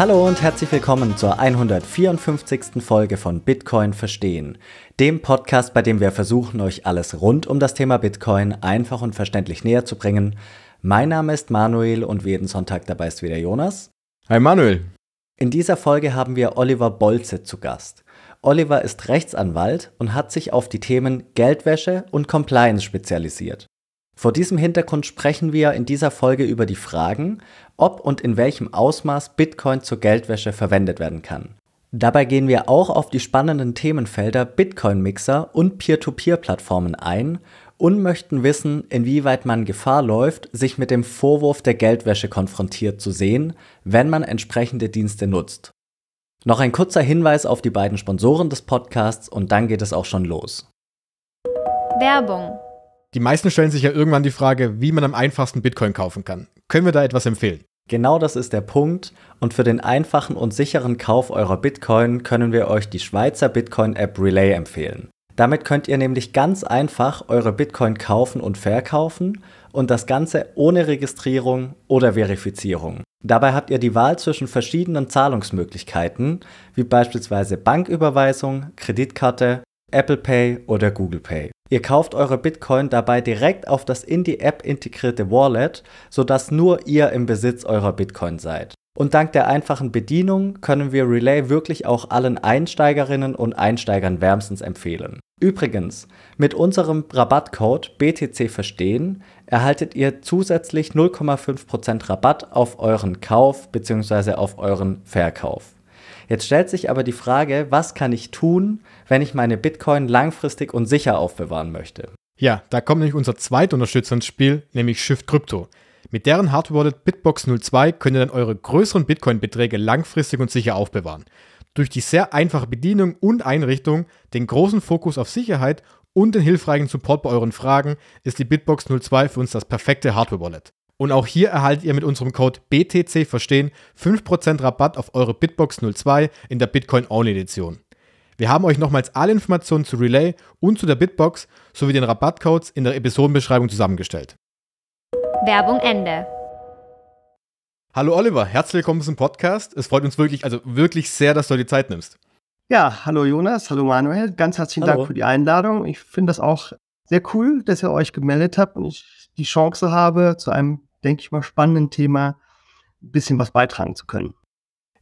Hallo und herzlich willkommen zur 154. Folge von Bitcoin Verstehen, dem Podcast, bei dem wir versuchen, euch alles rund um das Thema Bitcoin einfach und verständlich näher zu bringen. Mein Name ist Manuel und wie jeden Sonntag dabei ist wieder Jonas. Hi Manuel. In dieser Folge haben wir Oliver Bolze zu Gast. Oliver ist Rechtsanwalt und hat sich auf die Themen Geldwäsche und Compliance spezialisiert. Vor diesem Hintergrund sprechen wir in dieser Folge über die Fragen, ob und in welchem Ausmaß Bitcoin zur Geldwäsche verwendet werden kann. Dabei gehen wir auch auf die spannenden Themenfelder Bitcoin-Mixer und Peer-to-Peer-Plattformen ein und möchten wissen, inwieweit man Gefahr läuft, sich mit dem Vorwurf der Geldwäsche konfrontiert zu sehen, wenn man entsprechende Dienste nutzt. Noch ein kurzer Hinweis auf die beiden Sponsoren des Podcasts und dann geht es auch schon los. Werbung die meisten stellen sich ja irgendwann die Frage, wie man am einfachsten Bitcoin kaufen kann. Können wir da etwas empfehlen? Genau das ist der Punkt und für den einfachen und sicheren Kauf eurer Bitcoin können wir euch die Schweizer Bitcoin-App Relay empfehlen. Damit könnt ihr nämlich ganz einfach eure Bitcoin kaufen und verkaufen und das Ganze ohne Registrierung oder Verifizierung. Dabei habt ihr die Wahl zwischen verschiedenen Zahlungsmöglichkeiten, wie beispielsweise Banküberweisung, Kreditkarte Apple Pay oder Google Pay. Ihr kauft eure Bitcoin dabei direkt auf das in die App integrierte Wallet, sodass nur ihr im Besitz eurer Bitcoin seid. Und dank der einfachen Bedienung können wir Relay wirklich auch allen Einsteigerinnen und Einsteigern wärmstens empfehlen. Übrigens, mit unserem Rabattcode BTC Verstehen erhaltet ihr zusätzlich 0,5% Rabatt auf euren Kauf bzw. auf euren Verkauf. Jetzt stellt sich aber die Frage, was kann ich tun, wenn ich meine Bitcoin langfristig und sicher aufbewahren möchte. Ja, da kommt nämlich unser zweiter Unterstützer ins Spiel, nämlich Shift Crypto. Mit deren Hardware-Wallet Bitbox 02 könnt ihr dann eure größeren Bitcoin-Beträge langfristig und sicher aufbewahren. Durch die sehr einfache Bedienung und Einrichtung, den großen Fokus auf Sicherheit und den hilfreichen Support bei euren Fragen ist die Bitbox 02 für uns das perfekte Hardware-Wallet. Und auch hier erhaltet ihr mit unserem Code BTC Verstehen 5% Rabatt auf eure Bitbox 02 in der Bitcoin-Only-Edition. Wir haben euch nochmals alle Informationen zu Relay und zu der Bitbox sowie den Rabattcodes in der Episodenbeschreibung zusammengestellt. Werbung Ende. Hallo Oliver, herzlich willkommen zum Podcast. Es freut uns wirklich, also wirklich sehr, dass du dir die Zeit nimmst. Ja, hallo Jonas, hallo Manuel. Ganz herzlichen hallo. Dank für die Einladung. Ich finde das auch sehr cool, dass ihr euch gemeldet habt und ich die Chance habe, zu einem, denke ich mal, spannenden Thema ein bisschen was beitragen zu können.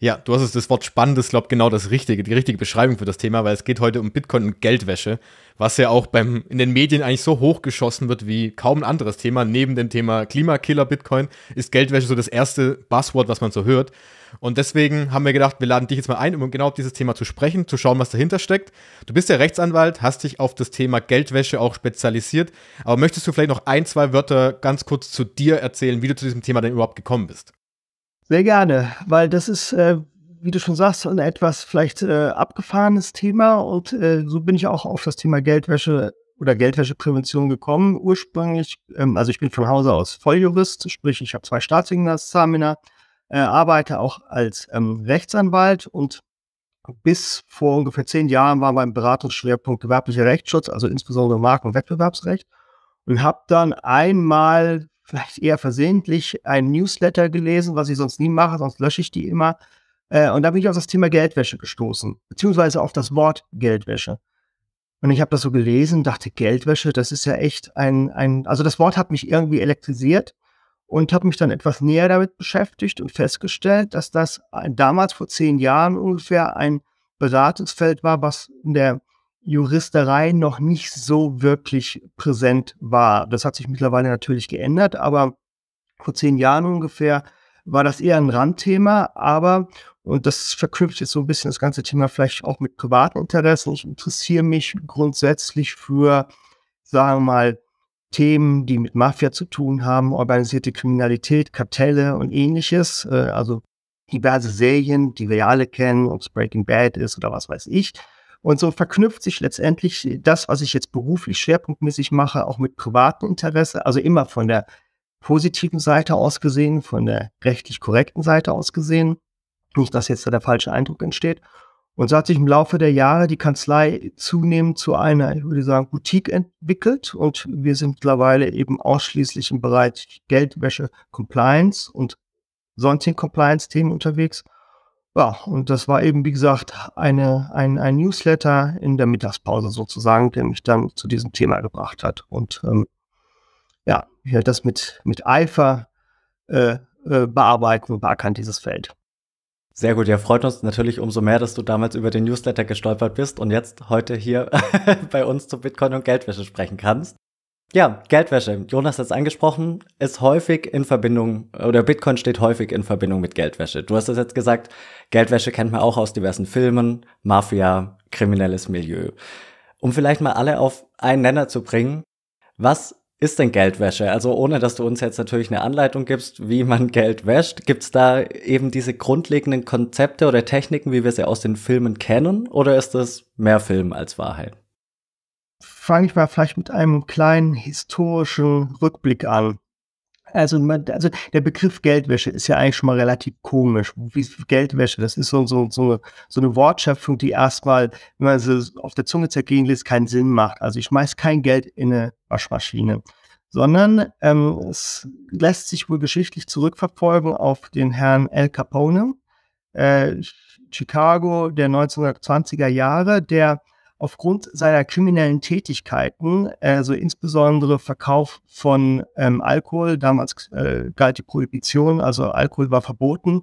Ja, du hast es das Wort spannendes, ist, glaube genau das richtige, die richtige Beschreibung für das Thema, weil es geht heute um Bitcoin und Geldwäsche, was ja auch beim, in den Medien eigentlich so hochgeschossen wird wie kaum ein anderes Thema. Neben dem Thema Klimakiller Bitcoin ist Geldwäsche so das erste Buzzword, was man so hört. Und deswegen haben wir gedacht, wir laden dich jetzt mal ein, um genau auf dieses Thema zu sprechen, zu schauen, was dahinter steckt. Du bist ja Rechtsanwalt, hast dich auf das Thema Geldwäsche auch spezialisiert, aber möchtest du vielleicht noch ein, zwei Wörter ganz kurz zu dir erzählen, wie du zu diesem Thema denn überhaupt gekommen bist? Sehr gerne, weil das ist, äh, wie du schon sagst, ein etwas vielleicht äh, abgefahrenes Thema und äh, so bin ich auch auf das Thema Geldwäsche oder Geldwäscheprävention gekommen. Ursprünglich, ähm, also ich bin von Hause aus Volljurist, sprich ich habe zwei Staatsexamina, äh, arbeite auch als ähm, Rechtsanwalt und bis vor ungefähr zehn Jahren war mein Beratungsschwerpunkt gewerblicher Rechtsschutz, also insbesondere Marken- und Wettbewerbsrecht und habe dann einmal vielleicht eher versehentlich ein Newsletter gelesen, was ich sonst nie mache, sonst lösche ich die immer. Äh, und da bin ich auf das Thema Geldwäsche gestoßen, beziehungsweise auf das Wort Geldwäsche. Und ich habe das so gelesen, dachte, Geldwäsche, das ist ja echt ein, ein, also das Wort hat mich irgendwie elektrisiert und habe mich dann etwas näher damit beschäftigt und festgestellt, dass das äh, damals vor zehn Jahren ungefähr ein Beratungsfeld war, was in der Juristerei noch nicht so wirklich präsent war. Das hat sich mittlerweile natürlich geändert, aber vor zehn Jahren ungefähr war das eher ein Randthema, aber, und das verknüpft jetzt so ein bisschen das ganze Thema vielleicht auch mit privaten Interessen, ich interessiere mich grundsätzlich für, sagen wir mal, Themen, die mit Mafia zu tun haben, organisierte Kriminalität, Kartelle und ähnliches, äh, also diverse Serien, die wir alle kennen, ob es Breaking Bad ist oder was weiß ich. Und so verknüpft sich letztendlich das, was ich jetzt beruflich schwerpunktmäßig mache, auch mit privatem Interesse, also immer von der positiven Seite aus gesehen, von der rechtlich korrekten Seite aus gesehen. Nicht, dass jetzt da der falsche Eindruck entsteht. Und so hat sich im Laufe der Jahre die Kanzlei zunehmend zu einer, ich würde sagen, Boutique entwickelt. Und wir sind mittlerweile eben ausschließlich im Bereich Geldwäsche, Compliance und sonstigen Compliance-Themen unterwegs. Ja, und das war eben, wie gesagt, eine, ein, ein Newsletter in der Mittagspause sozusagen, der mich dann zu diesem Thema gebracht hat. Und ähm, ja, ich werde das mit, mit Eifer äh, äh bearbeiten und beackern, dieses Feld. Sehr gut, ja, freut uns natürlich umso mehr, dass du damals über den Newsletter gestolpert bist und jetzt heute hier bei uns zu Bitcoin und Geldwäsche sprechen kannst. Ja, Geldwäsche. Jonas hat es angesprochen, ist häufig in Verbindung oder Bitcoin steht häufig in Verbindung mit Geldwäsche. Du hast es jetzt gesagt, Geldwäsche kennt man auch aus diversen Filmen, Mafia, kriminelles Milieu. Um vielleicht mal alle auf einen Nenner zu bringen, was ist denn Geldwäsche? Also ohne dass du uns jetzt natürlich eine Anleitung gibst, wie man Geld wäscht, gibt es da eben diese grundlegenden Konzepte oder Techniken, wie wir sie aus den Filmen kennen, oder ist es mehr Film als Wahrheit? fange ich mal vielleicht mit einem kleinen historischen Rückblick an. Also, man, also der Begriff Geldwäsche ist ja eigentlich schon mal relativ komisch. Wie Geldwäsche, das ist so, so, so, eine, so eine Wortschöpfung, die erstmal, wenn man sie auf der Zunge zergehen lässt, keinen Sinn macht. Also ich schmeiße kein Geld in eine Waschmaschine, sondern ähm, es lässt sich wohl geschichtlich zurückverfolgen auf den Herrn Al Capone, äh, Chicago der 1920er Jahre, der aufgrund seiner kriminellen Tätigkeiten, also insbesondere Verkauf von ähm, Alkohol, damals äh, galt die Prohibition, also Alkohol war verboten,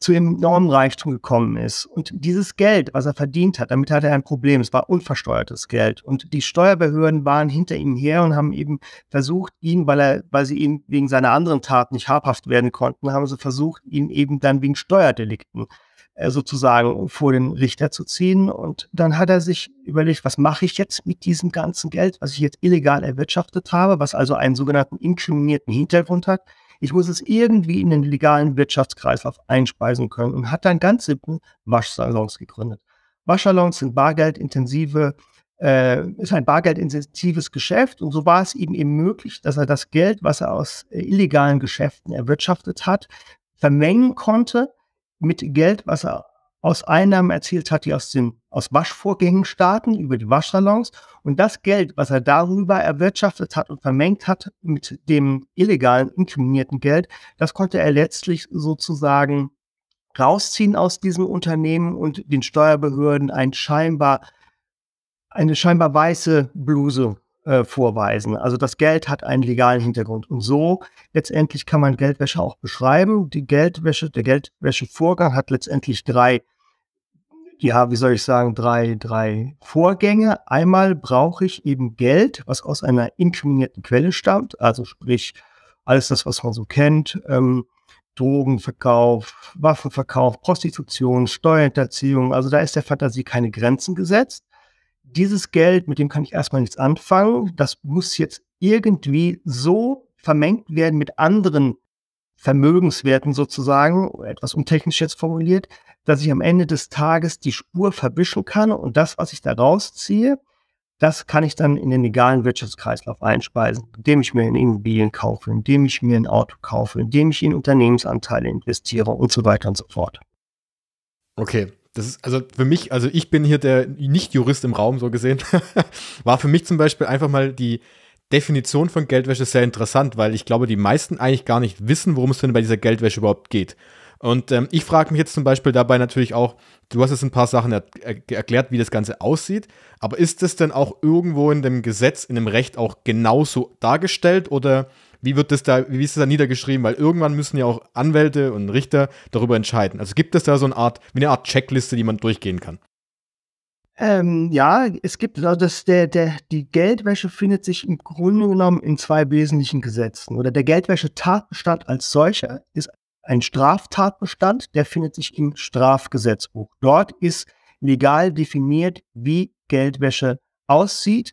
zu enormen Reichtum gekommen ist. Und dieses Geld, was er verdient hat, damit hatte er ein Problem. Es war unversteuertes Geld. Und die Steuerbehörden waren hinter ihm her und haben eben versucht, ihn, weil er, weil sie ihn wegen seiner anderen Taten nicht habhaft werden konnten, haben sie versucht, ihn eben dann wegen Steuerdelikten äh, sozusagen vor den Richter zu ziehen. Und dann hat er sich überlegt, was mache ich jetzt mit diesem ganzen Geld, was ich jetzt illegal erwirtschaftet habe, was also einen sogenannten inkriminierten Hintergrund hat. Ich muss es irgendwie in den legalen Wirtschaftskreislauf einspeisen können und hat dann ganz simpel Waschsalons gegründet. Waschsalons sind bargeldintensive, äh, ist ein bargeldintensives Geschäft und so war es ihm eben möglich, dass er das Geld, was er aus äh, illegalen Geschäften erwirtschaftet hat, vermengen konnte mit Geld, was er aus Einnahmen erzielt hat, die aus, dem, aus Waschvorgängen starten, über die Waschsalons. Und das Geld, was er darüber erwirtschaftet hat und vermengt hat mit dem illegalen, inkriminierten Geld, das konnte er letztlich sozusagen rausziehen aus diesem Unternehmen und den Steuerbehörden ein scheinbar, eine scheinbar weiße Bluse äh, vorweisen. Also das Geld hat einen legalen Hintergrund. Und so letztendlich kann man Geldwäsche auch beschreiben. Die Geldwäsche, der Geldwäschevorgang hat letztendlich drei, ja, wie soll ich sagen, drei, drei Vorgänge. Einmal brauche ich eben Geld, was aus einer inkriminierten Quelle stammt, also sprich alles das, was man so kennt. Ähm, Drogenverkauf, Waffenverkauf, Prostitution, Steuerhinterziehung. Also da ist der Fantasie keine Grenzen gesetzt dieses Geld, mit dem kann ich erstmal nichts anfangen. Das muss jetzt irgendwie so vermengt werden mit anderen Vermögenswerten sozusagen, etwas untechnisch jetzt formuliert, dass ich am Ende des Tages die Spur verwischen kann und das, was ich da rausziehe, das kann ich dann in den legalen Wirtschaftskreislauf einspeisen, indem ich mir in Immobilien kaufe, indem ich mir ein Auto kaufe, indem ich in Unternehmensanteile investiere und so weiter und so fort. Okay, das ist, also für mich, also ich bin hier der Nicht-Jurist im Raum, so gesehen, war für mich zum Beispiel einfach mal die Definition von Geldwäsche sehr interessant, weil ich glaube, die meisten eigentlich gar nicht wissen, worum es denn bei dieser Geldwäsche überhaupt geht. Und ähm, ich frage mich jetzt zum Beispiel dabei natürlich auch, du hast jetzt ein paar Sachen er erklärt, wie das Ganze aussieht, aber ist das denn auch irgendwo in dem Gesetz, in dem Recht auch genauso dargestellt oder wie wird das da, wie ist das da niedergeschrieben? Weil irgendwann müssen ja auch Anwälte und Richter darüber entscheiden. Also gibt es da so eine Art, wie eine Art Checkliste, die man durchgehen kann? Ähm, ja, es gibt, also das, der, der, die Geldwäsche findet sich im Grunde genommen in zwei wesentlichen Gesetzen. Oder der Geldwäschetatbestand als solcher ist ein Straftatbestand, der findet sich im Strafgesetzbuch. Dort ist legal definiert, wie Geldwäsche aussieht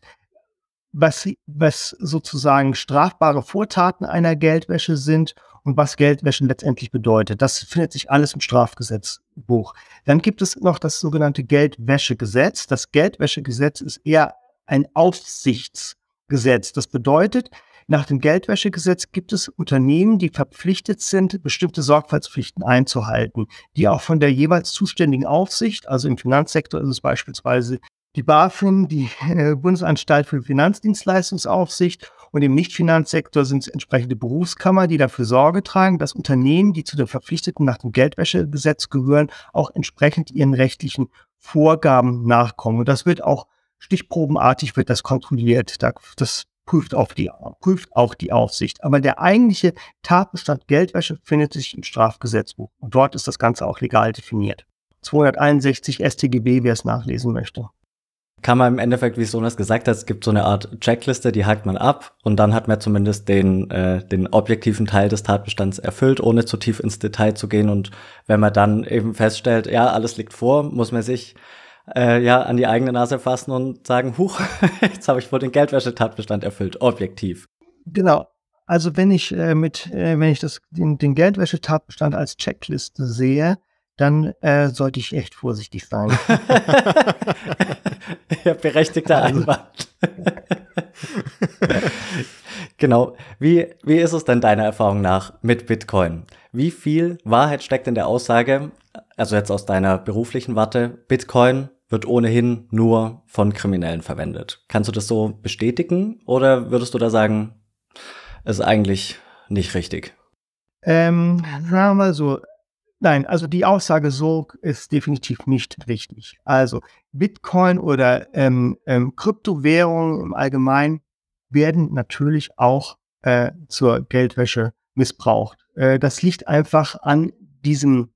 was, was sozusagen strafbare Vortaten einer Geldwäsche sind und was Geldwäsche letztendlich bedeutet. Das findet sich alles im Strafgesetzbuch. Dann gibt es noch das sogenannte Geldwäschegesetz. Das Geldwäschegesetz ist eher ein Aufsichtsgesetz. Das bedeutet, nach dem Geldwäschegesetz gibt es Unternehmen, die verpflichtet sind, bestimmte Sorgfaltspflichten einzuhalten, die auch von der jeweils zuständigen Aufsicht, also im Finanzsektor ist es beispielsweise die BaFin, die äh, Bundesanstalt für Finanzdienstleistungsaufsicht und im Nichtfinanzsektor sind es entsprechende Berufskammer, die dafür Sorge tragen, dass Unternehmen, die zu den Verpflichteten nach dem Geldwäschegesetz gehören, auch entsprechend ihren rechtlichen Vorgaben nachkommen. Und das wird auch stichprobenartig wird das kontrolliert. Das prüft auch die, prüft auch die Aufsicht. Aber der eigentliche Tatbestand Geldwäsche findet sich im Strafgesetzbuch. Und dort ist das Ganze auch legal definiert. 261 StGB, wer es nachlesen möchte kann man im Endeffekt, wie Sonas gesagt hat, es gibt so eine Art Checkliste, die hakt man ab und dann hat man zumindest den, äh, den objektiven Teil des Tatbestands erfüllt, ohne zu tief ins Detail zu gehen. Und wenn man dann eben feststellt, ja, alles liegt vor, muss man sich äh, ja an die eigene Nase fassen und sagen, huch, jetzt habe ich wohl den Geldwäschetatbestand erfüllt, objektiv. Genau. Also wenn ich äh, mit, äh, wenn ich das, den, den Geldwäschetatbestand als Checkliste sehe, dann äh, sollte ich echt vorsichtig sein. ja, berechtigter also. Einwand. genau. Wie, wie ist es denn deiner Erfahrung nach mit Bitcoin? Wie viel Wahrheit steckt in der Aussage, also jetzt aus deiner beruflichen Warte, Bitcoin wird ohnehin nur von Kriminellen verwendet? Kannst du das so bestätigen oder würdest du da sagen, ist eigentlich nicht richtig? Ähm, sagen wir mal so, Nein, also die Aussage so ist definitiv nicht richtig. Also Bitcoin oder ähm, ähm, Kryptowährungen im Allgemeinen werden natürlich auch äh, zur Geldwäsche missbraucht. Äh, das liegt einfach an diesem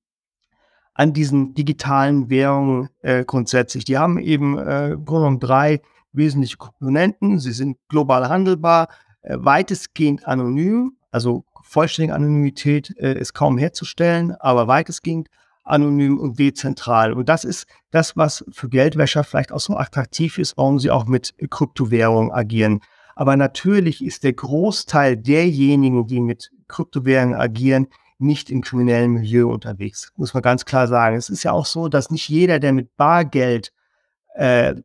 an diesen digitalen Währungen äh, grundsätzlich. Die haben eben äh, Grundung drei wesentliche Komponenten. Sie sind global handelbar, äh, weitestgehend anonym, also vollständige Anonymität äh, ist kaum herzustellen, aber weitestgehend anonym und dezentral. Und das ist das, was für Geldwäscher vielleicht auch so attraktiv ist, warum sie auch mit Kryptowährungen agieren. Aber natürlich ist der Großteil derjenigen, die mit Kryptowährungen agieren, nicht im kriminellen Milieu unterwegs. Muss man ganz klar sagen. Es ist ja auch so, dass nicht jeder, der mit Bargeld äh,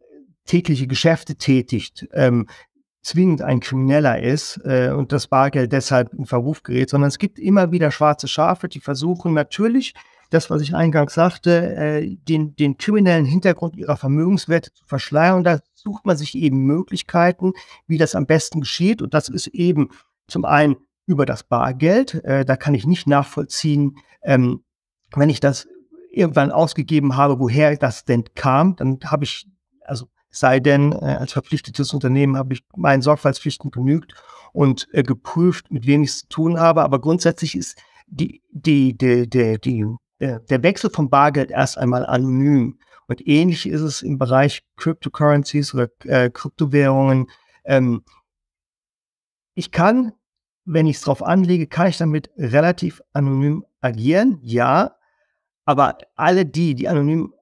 tägliche Geschäfte tätigt, ähm, zwingend ein Krimineller ist äh, und das Bargeld deshalb in Verruf gerät, sondern es gibt immer wieder schwarze Schafe, die versuchen natürlich, das, was ich eingangs sagte, äh, den, den kriminellen Hintergrund ihrer Vermögenswerte zu verschleiern. Und da sucht man sich eben Möglichkeiten, wie das am besten geschieht. Und das ist eben zum einen über das Bargeld. Äh, da kann ich nicht nachvollziehen, ähm, wenn ich das irgendwann ausgegeben habe, woher das denn kam, dann habe ich, also sei denn, äh, als verpflichtetes Unternehmen habe ich meinen Sorgfaltspflichten genügt und äh, geprüft, mit wem ich es zu tun habe. Aber grundsätzlich ist die, die, die, die, die, äh, der Wechsel vom Bargeld erst einmal anonym. Und ähnlich ist es im Bereich Cryptocurrencies oder äh, Kryptowährungen. Ähm, ich kann, wenn ich es drauf anlege, kann ich damit relativ anonym agieren, ja. Aber alle die, die anonym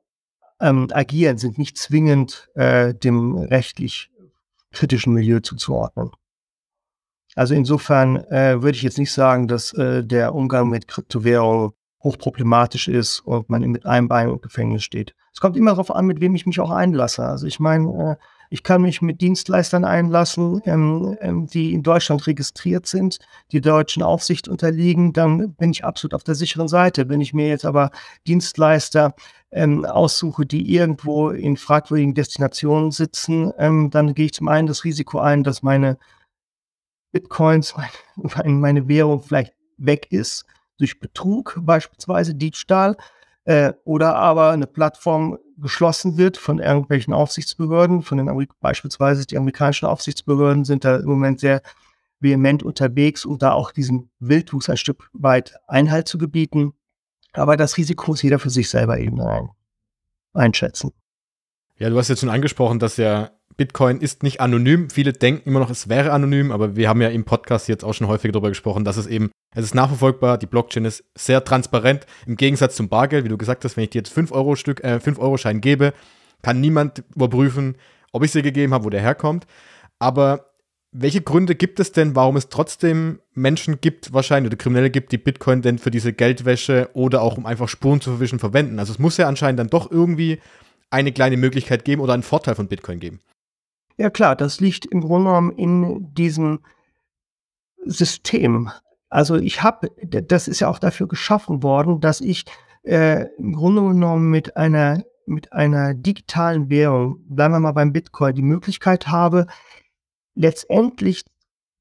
ähm, agieren, sind nicht zwingend äh, dem rechtlich kritischen Milieu zuzuordnen. Also insofern äh, würde ich jetzt nicht sagen, dass äh, der Umgang mit Kryptowährung hochproblematisch ist und man mit einem Bein im Gefängnis steht. Es kommt immer darauf an, mit wem ich mich auch einlasse. Also ich meine, äh, ich kann mich mit Dienstleistern einlassen, ähm, ähm, die in Deutschland registriert sind, die deutschen Aufsicht unterliegen. Dann bin ich absolut auf der sicheren Seite. Wenn ich mir jetzt aber Dienstleister ähm, aussuche, die irgendwo in fragwürdigen Destinationen sitzen, ähm, dann gehe ich zum einen das Risiko ein, dass meine Bitcoins, meine, meine Währung vielleicht weg ist durch Betrug beispielsweise, Diebstahl. Äh, oder aber eine Plattform geschlossen wird von irgendwelchen Aufsichtsbehörden, von den Amerik beispielsweise die amerikanischen Aufsichtsbehörden sind da im Moment sehr vehement unterwegs, um da auch diesem Wildwuchs ein Stück weit Einhalt zu gebieten. Aber das Risiko ist jeder für sich selber eben ein, einschätzen. Ja, du hast jetzt schon angesprochen, dass ja Bitcoin ist nicht anonym. Viele denken immer noch, es wäre anonym, aber wir haben ja im Podcast jetzt auch schon häufiger darüber gesprochen, dass es eben, es ist nachverfolgbar, die Blockchain ist sehr transparent. Im Gegensatz zum Bargeld, wie du gesagt hast, wenn ich dir jetzt 5-Euro-Stück, äh, 5-Euro-Schein gebe, kann niemand überprüfen, ob ich sie gegeben habe, wo der herkommt. Aber welche Gründe gibt es denn, warum es trotzdem Menschen gibt, wahrscheinlich, oder Kriminelle gibt, die Bitcoin denn für diese Geldwäsche oder auch um einfach Spuren zu verwischen verwenden? Also es muss ja anscheinend dann doch irgendwie eine kleine Möglichkeit geben oder einen Vorteil von Bitcoin geben. Ja klar, das liegt im Grunde genommen in diesem System. Also ich habe, das ist ja auch dafür geschaffen worden, dass ich äh, im Grunde genommen mit einer, mit einer digitalen Währung, bleiben wir mal beim Bitcoin, die Möglichkeit habe, letztendlich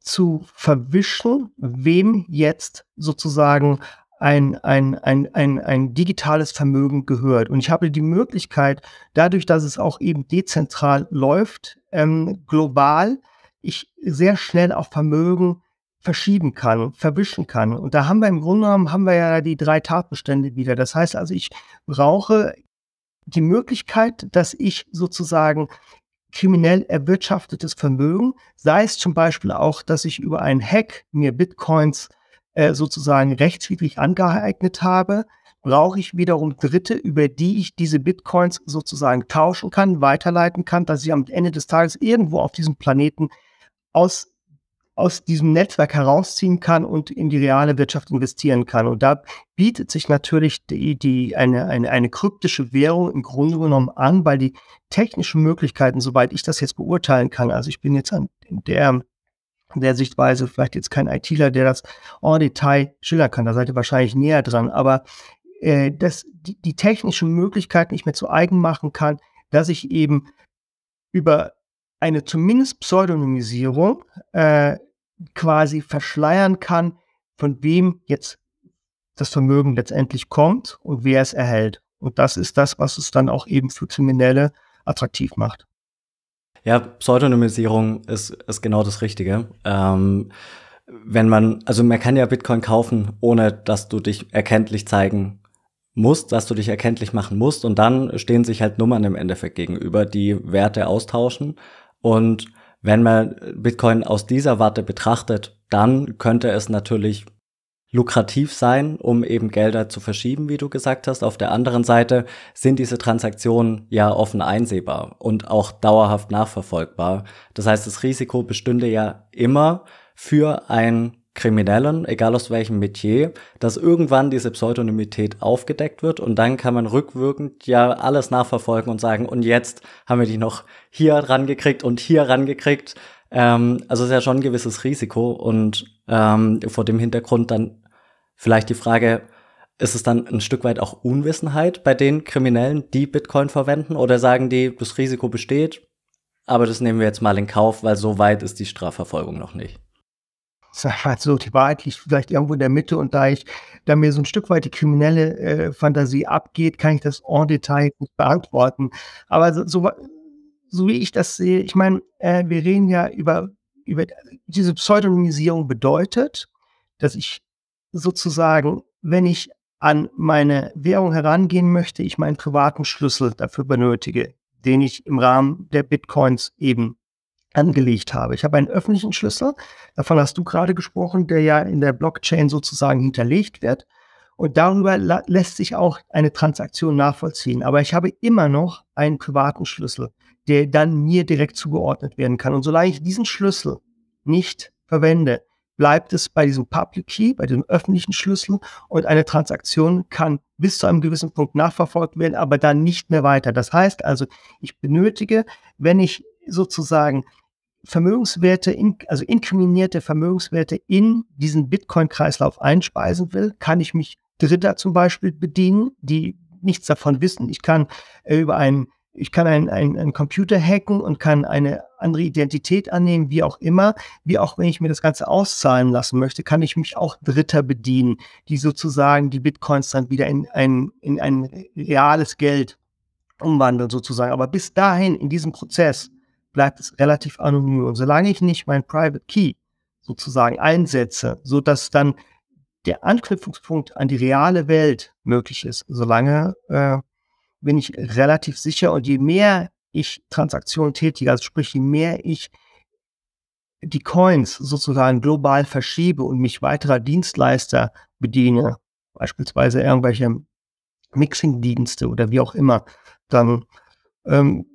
zu verwischen, wem jetzt sozusagen ein, ein, ein, ein, ein digitales Vermögen gehört. Und ich habe die Möglichkeit, dadurch, dass es auch eben dezentral läuft, ähm, global, ich sehr schnell auch Vermögen verschieben kann verwischen kann. Und da haben wir im Grunde genommen, haben wir ja die drei Tatbestände wieder. Das heißt also, ich brauche die Möglichkeit, dass ich sozusagen kriminell erwirtschaftetes Vermögen, sei es zum Beispiel auch, dass ich über einen Hack mir Bitcoins äh, sozusagen rechtswidrig angeeignet habe, brauche ich wiederum Dritte, über die ich diese Bitcoins sozusagen tauschen kann, weiterleiten kann, dass ich am Ende des Tages irgendwo auf diesem Planeten aus, aus diesem Netzwerk herausziehen kann und in die reale Wirtschaft investieren kann. Und da bietet sich natürlich die, die, eine, eine, eine kryptische Währung im Grunde genommen an, weil die technischen Möglichkeiten, soweit ich das jetzt beurteilen kann, also ich bin jetzt an der der Sichtweise, vielleicht jetzt kein ITler, der das en Detail schildern kann, da seid ihr wahrscheinlich näher dran, aber äh, dass die, die technischen Möglichkeiten ich mir zu eigen machen kann, dass ich eben über eine zumindest Pseudonymisierung äh, quasi verschleiern kann, von wem jetzt das Vermögen letztendlich kommt und wer es erhält. Und das ist das, was es dann auch eben für Kriminelle attraktiv macht. Ja, Pseudonymisierung ist, ist genau das Richtige. Ähm, wenn man, also man kann ja Bitcoin kaufen, ohne dass du dich erkenntlich zeigen musst, dass du dich erkenntlich machen musst. Und dann stehen sich halt Nummern im Endeffekt gegenüber, die Werte austauschen. Und wenn man Bitcoin aus dieser Warte betrachtet, dann könnte es natürlich lukrativ sein, um eben Gelder zu verschieben, wie du gesagt hast. Auf der anderen Seite sind diese Transaktionen ja offen einsehbar und auch dauerhaft nachverfolgbar. Das heißt, das Risiko bestünde ja immer für einen Kriminellen, egal aus welchem Metier, dass irgendwann diese Pseudonymität aufgedeckt wird und dann kann man rückwirkend ja alles nachverfolgen und sagen, und jetzt haben wir die noch hier rangekriegt und hier rangekriegt ähm, also ist ja schon ein gewisses Risiko und ähm, vor dem Hintergrund dann vielleicht die Frage, ist es dann ein Stück weit auch Unwissenheit bei den Kriminellen, die Bitcoin verwenden? Oder sagen die, das Risiko besteht, aber das nehmen wir jetzt mal in Kauf, weil so weit ist die Strafverfolgung noch nicht? Also die Wahrheit liegt vielleicht irgendwo in der Mitte und da ich, da mir so ein Stück weit die kriminelle äh, Fantasie abgeht, kann ich das en Detail nicht beantworten. Aber so, so, so wie ich das sehe, ich meine, äh, wir reden ja über, über diese Pseudonymisierung bedeutet, dass ich sozusagen, wenn ich an meine Währung herangehen möchte, ich meinen privaten Schlüssel dafür benötige, den ich im Rahmen der Bitcoins eben angelegt habe. Ich habe einen öffentlichen Schlüssel, davon hast du gerade gesprochen, der ja in der Blockchain sozusagen hinterlegt wird. Und darüber lässt sich auch eine Transaktion nachvollziehen. Aber ich habe immer noch einen privaten Schlüssel der dann mir direkt zugeordnet werden kann. Und solange ich diesen Schlüssel nicht verwende, bleibt es bei diesem Public Key, bei diesem öffentlichen Schlüssel und eine Transaktion kann bis zu einem gewissen Punkt nachverfolgt werden, aber dann nicht mehr weiter. Das heißt also, ich benötige, wenn ich sozusagen Vermögenswerte, in, also inkriminierte Vermögenswerte in diesen Bitcoin-Kreislauf einspeisen will, kann ich mich Dritter zum Beispiel bedienen, die nichts davon wissen. Ich kann äh, über einen ich kann einen, einen, einen Computer hacken und kann eine andere Identität annehmen, wie auch immer. Wie auch wenn ich mir das Ganze auszahlen lassen möchte, kann ich mich auch Dritter bedienen, die sozusagen die Bitcoins dann wieder in ein, in ein reales Geld umwandeln sozusagen. Aber bis dahin in diesem Prozess bleibt es relativ anonym. Und solange ich nicht mein Private Key sozusagen einsetze, sodass dann der Anknüpfungspunkt an die reale Welt möglich ist, solange äh, bin ich relativ sicher. Und je mehr ich Transaktionen tätige, also sprich, je mehr ich die Coins sozusagen global verschiebe und mich weiterer Dienstleister bediene, beispielsweise irgendwelche Mixing-Dienste oder wie auch immer, dann ähm,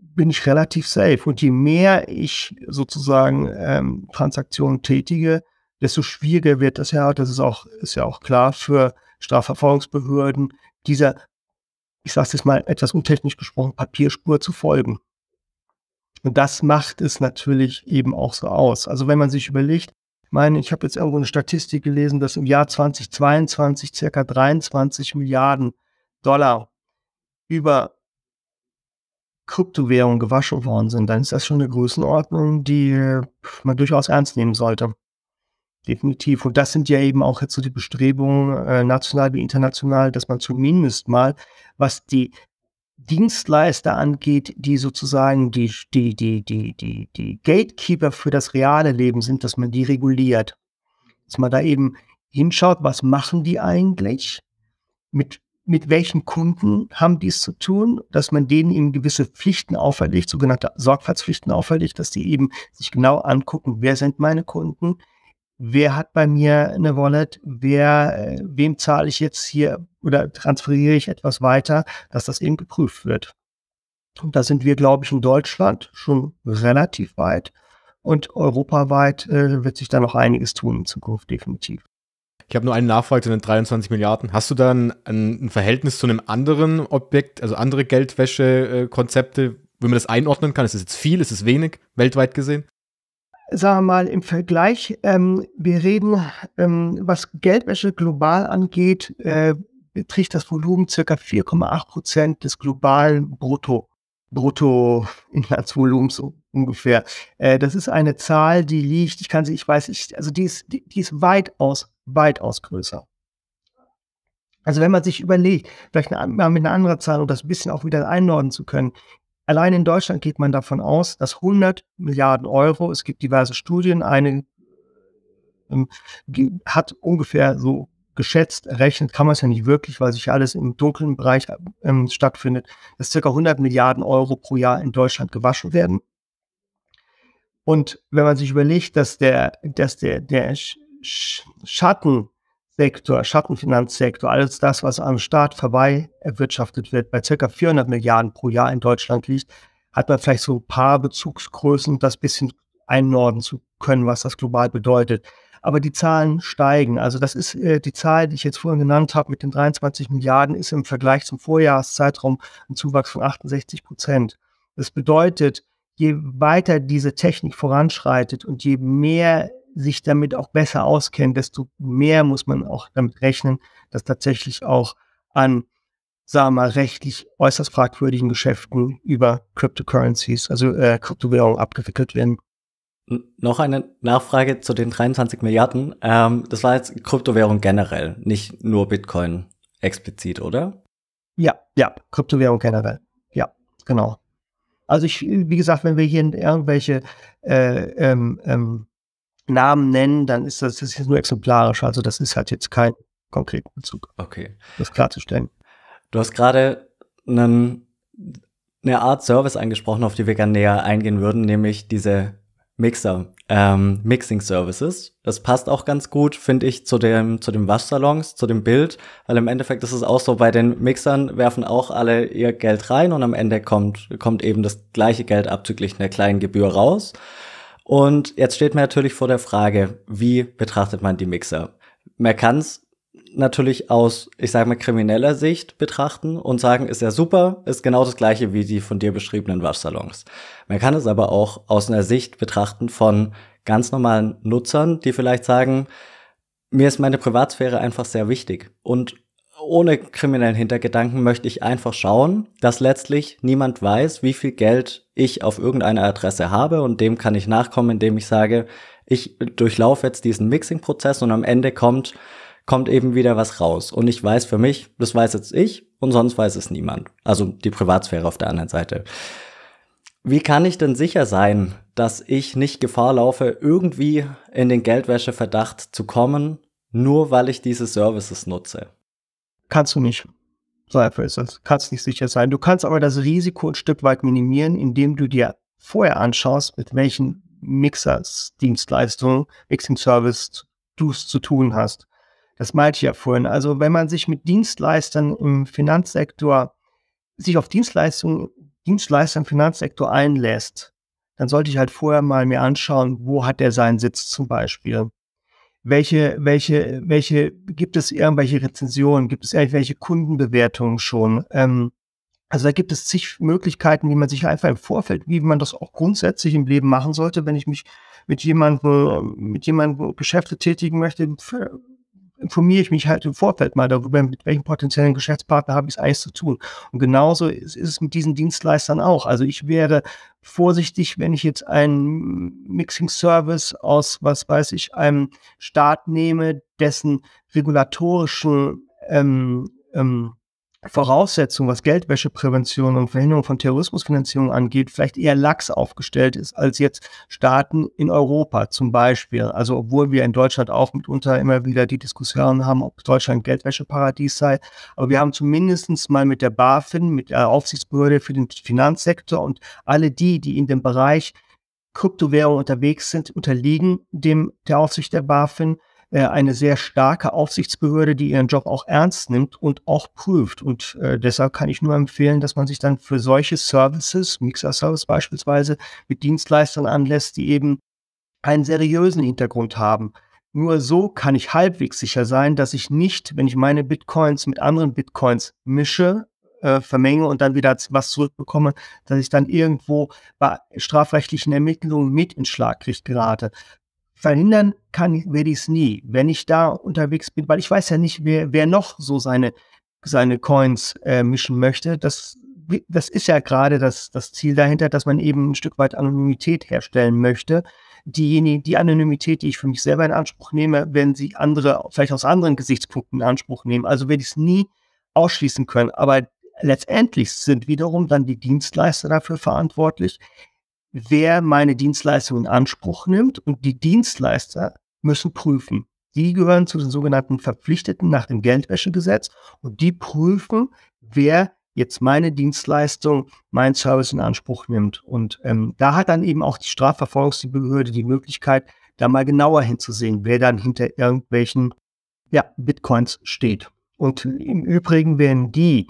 bin ich relativ safe. Und je mehr ich sozusagen ähm, Transaktionen tätige, desto schwieriger wird das ja. Das ist auch, ist ja auch klar für Strafverfolgungsbehörden, dieser ich sage es jetzt mal etwas untechnisch gesprochen, Papierspur zu folgen. Und das macht es natürlich eben auch so aus. Also wenn man sich überlegt, ich meine, ich habe jetzt irgendwo eine Statistik gelesen, dass im Jahr 2022 circa 23 Milliarden Dollar über Kryptowährungen gewaschen worden sind, dann ist das schon eine Größenordnung, die äh, man durchaus ernst nehmen sollte. Definitiv. Und das sind ja eben auch jetzt so die Bestrebungen, äh, national wie international, dass man zumindest mal, was die Dienstleister angeht, die sozusagen die, die, die, die, die, die Gatekeeper für das reale Leben sind, dass man die reguliert. Dass man da eben hinschaut, was machen die eigentlich? Mit, mit welchen Kunden haben die es zu tun? Dass man denen eben gewisse Pflichten auferlegt, sogenannte Sorgfaltspflichten auferlegt, dass die eben sich genau angucken, wer sind meine Kunden? wer hat bei mir eine Wallet, wer, äh, wem zahle ich jetzt hier oder transferiere ich etwas weiter, dass das eben geprüft wird. Und da sind wir, glaube ich, in Deutschland schon relativ weit. Und europaweit äh, wird sich da noch einiges tun in Zukunft, definitiv. Ich habe nur einen Nachfrage zu den 23 Milliarden. Hast du dann ein, ein Verhältnis zu einem anderen Objekt, also andere Geldwäschekonzepte, äh, wenn man das einordnen kann? Ist es jetzt viel, ist es wenig, weltweit gesehen? sagen wir mal, im Vergleich, ähm, wir reden, ähm, was Geldwäsche global angeht, äh, beträgt das Volumen ca. 4,8 Prozent des globalen Brutto. Bruttoinlandsvolumens ungefähr. Äh, das ist eine Zahl, die liegt, ich kann sie, ich weiß nicht, also die ist, die, die ist weitaus, weitaus größer. Also wenn man sich überlegt, vielleicht mal mit einer anderen Zahl, um das ein bisschen auch wieder einordnen zu können, Allein in Deutschland geht man davon aus, dass 100 Milliarden Euro, es gibt diverse Studien, eine ähm, hat ungefähr so geschätzt, errechnet kann man es ja nicht wirklich, weil sich alles im dunklen Bereich ähm, stattfindet, dass ca. 100 Milliarden Euro pro Jahr in Deutschland gewaschen werden. Und wenn man sich überlegt, dass der, dass der, der Sch Schatten Sektor, Schattenfinanzsektor, alles das, was am Staat vorbei erwirtschaftet wird, bei ca. 400 Milliarden pro Jahr in Deutschland liegt, hat man vielleicht so ein paar Bezugsgrößen, das bisschen einnorden zu können, was das global bedeutet. Aber die Zahlen steigen. Also das ist äh, die Zahl, die ich jetzt vorhin genannt habe mit den 23 Milliarden, ist im Vergleich zum Vorjahreszeitraum ein Zuwachs von 68 Prozent. Das bedeutet, je weiter diese Technik voranschreitet und je mehr sich damit auch besser auskennt, desto mehr muss man auch damit rechnen, dass tatsächlich auch an, sagen wir mal, rechtlich äußerst fragwürdigen Geschäften über Cryptocurrencies, also äh, Kryptowährungen abgewickelt werden. Noch eine Nachfrage zu den 23 Milliarden. Ähm, das war jetzt Kryptowährung generell, nicht nur Bitcoin explizit, oder? Ja, ja, Kryptowährung generell. Ja, genau. Also ich, wie gesagt, wenn wir hier irgendwelche äh, ähm, ähm, Namen nennen, dann ist das, das ist nur exemplarisch. Also das ist halt jetzt kein konkreter Bezug. Okay. Das klarzustellen. Du hast gerade einen, eine Art Service angesprochen, auf die wir gerne näher eingehen würden, nämlich diese Mixer, ähm, Mixing Services. Das passt auch ganz gut, finde ich, zu dem, zu dem Waschsalons, zu dem Bild, weil im Endeffekt ist es auch so, bei den Mixern werfen auch alle ihr Geld rein und am Ende kommt, kommt eben das gleiche Geld abzüglich einer kleinen Gebühr raus. Und jetzt steht mir natürlich vor der Frage, wie betrachtet man die Mixer? Man kann es natürlich aus, ich sage mal, krimineller Sicht betrachten und sagen, ist ja super, ist genau das gleiche wie die von dir beschriebenen Waschsalons. Man kann es aber auch aus einer Sicht betrachten von ganz normalen Nutzern, die vielleicht sagen, mir ist meine Privatsphäre einfach sehr wichtig und ohne kriminellen Hintergedanken möchte ich einfach schauen, dass letztlich niemand weiß, wie viel Geld ich auf irgendeiner Adresse habe und dem kann ich nachkommen, indem ich sage, ich durchlaufe jetzt diesen Mixing-Prozess und am Ende kommt, kommt eben wieder was raus. Und ich weiß für mich, das weiß jetzt ich und sonst weiß es niemand. Also die Privatsphäre auf der anderen Seite. Wie kann ich denn sicher sein, dass ich nicht Gefahr laufe, irgendwie in den Geldwäscheverdacht zu kommen, nur weil ich diese Services nutze? Kannst du nicht. So einfach ist das. Kannst nicht sicher sein. Du kannst aber das Risiko ein Stück weit minimieren, indem du dir vorher anschaust, mit welchen Mixers, Dienstleistungen, Mixing Service du es zu tun hast. Das meinte ich ja vorhin. Also wenn man sich mit Dienstleistern im Finanzsektor, sich auf Dienstleistungen, Dienstleister im Finanzsektor einlässt, dann sollte ich halt vorher mal mir anschauen, wo hat der seinen Sitz zum Beispiel welche, welche, welche, gibt es irgendwelche Rezensionen, gibt es irgendwelche Kundenbewertungen schon? Ähm, also da gibt es zig Möglichkeiten, wie man sich einfach im Vorfeld, wie man das auch grundsätzlich im Leben machen sollte, wenn ich mich mit jemandem, mit jemandem Geschäfte tätigen möchte, informiere ich mich halt im Vorfeld mal darüber, mit welchem potenziellen Geschäftspartner habe ich es eigentlich zu tun. Und genauso ist, ist es mit diesen Dienstleistern auch. Also ich wäre vorsichtig, wenn ich jetzt einen Mixing-Service aus, was weiß ich, einem Staat nehme, dessen regulatorischen ähm, ähm, Voraussetzung, was Geldwäscheprävention und Verhinderung von Terrorismusfinanzierung angeht, vielleicht eher lax aufgestellt ist als jetzt Staaten in Europa zum Beispiel. Also obwohl wir in Deutschland auch mitunter immer wieder die Diskussion haben, ob Deutschland Geldwäscheparadies sei. Aber wir haben zumindest mal mit der BaFin, mit der Aufsichtsbehörde für den Finanzsektor und alle die, die in dem Bereich Kryptowährung unterwegs sind, unterliegen dem der Aufsicht der BaFin. Äh, eine sehr starke Aufsichtsbehörde, die ihren Job auch ernst nimmt und auch prüft. Und äh, deshalb kann ich nur empfehlen, dass man sich dann für solche Services, Mixer-Service beispielsweise, mit Dienstleistern anlässt, die eben einen seriösen Hintergrund haben. Nur so kann ich halbwegs sicher sein, dass ich nicht, wenn ich meine Bitcoins mit anderen Bitcoins mische, äh, vermenge und dann wieder was zurückbekomme, dass ich dann irgendwo bei strafrechtlichen Ermittlungen mit ins Schlagricht gerate verhindern kann, werde ich es nie, wenn ich da unterwegs bin, weil ich weiß ja nicht, wer, wer noch so seine, seine Coins äh, mischen möchte. Das, das ist ja gerade das, das Ziel dahinter, dass man eben ein Stück weit Anonymität herstellen möchte. Diejenigen, die Anonymität, die ich für mich selber in Anspruch nehme, werden sie andere, vielleicht aus anderen Gesichtspunkten in Anspruch nehmen. Also werde ich es nie ausschließen können. Aber letztendlich sind wiederum dann die Dienstleister dafür verantwortlich, wer meine Dienstleistung in Anspruch nimmt und die Dienstleister müssen prüfen. Die gehören zu den sogenannten Verpflichteten nach dem Geldwäschegesetz und die prüfen, wer jetzt meine Dienstleistung, mein Service in Anspruch nimmt. Und ähm, da hat dann eben auch die Strafverfolgungsbehörde die Möglichkeit, da mal genauer hinzusehen, wer dann hinter irgendwelchen ja, Bitcoins steht. Und im Übrigen werden die,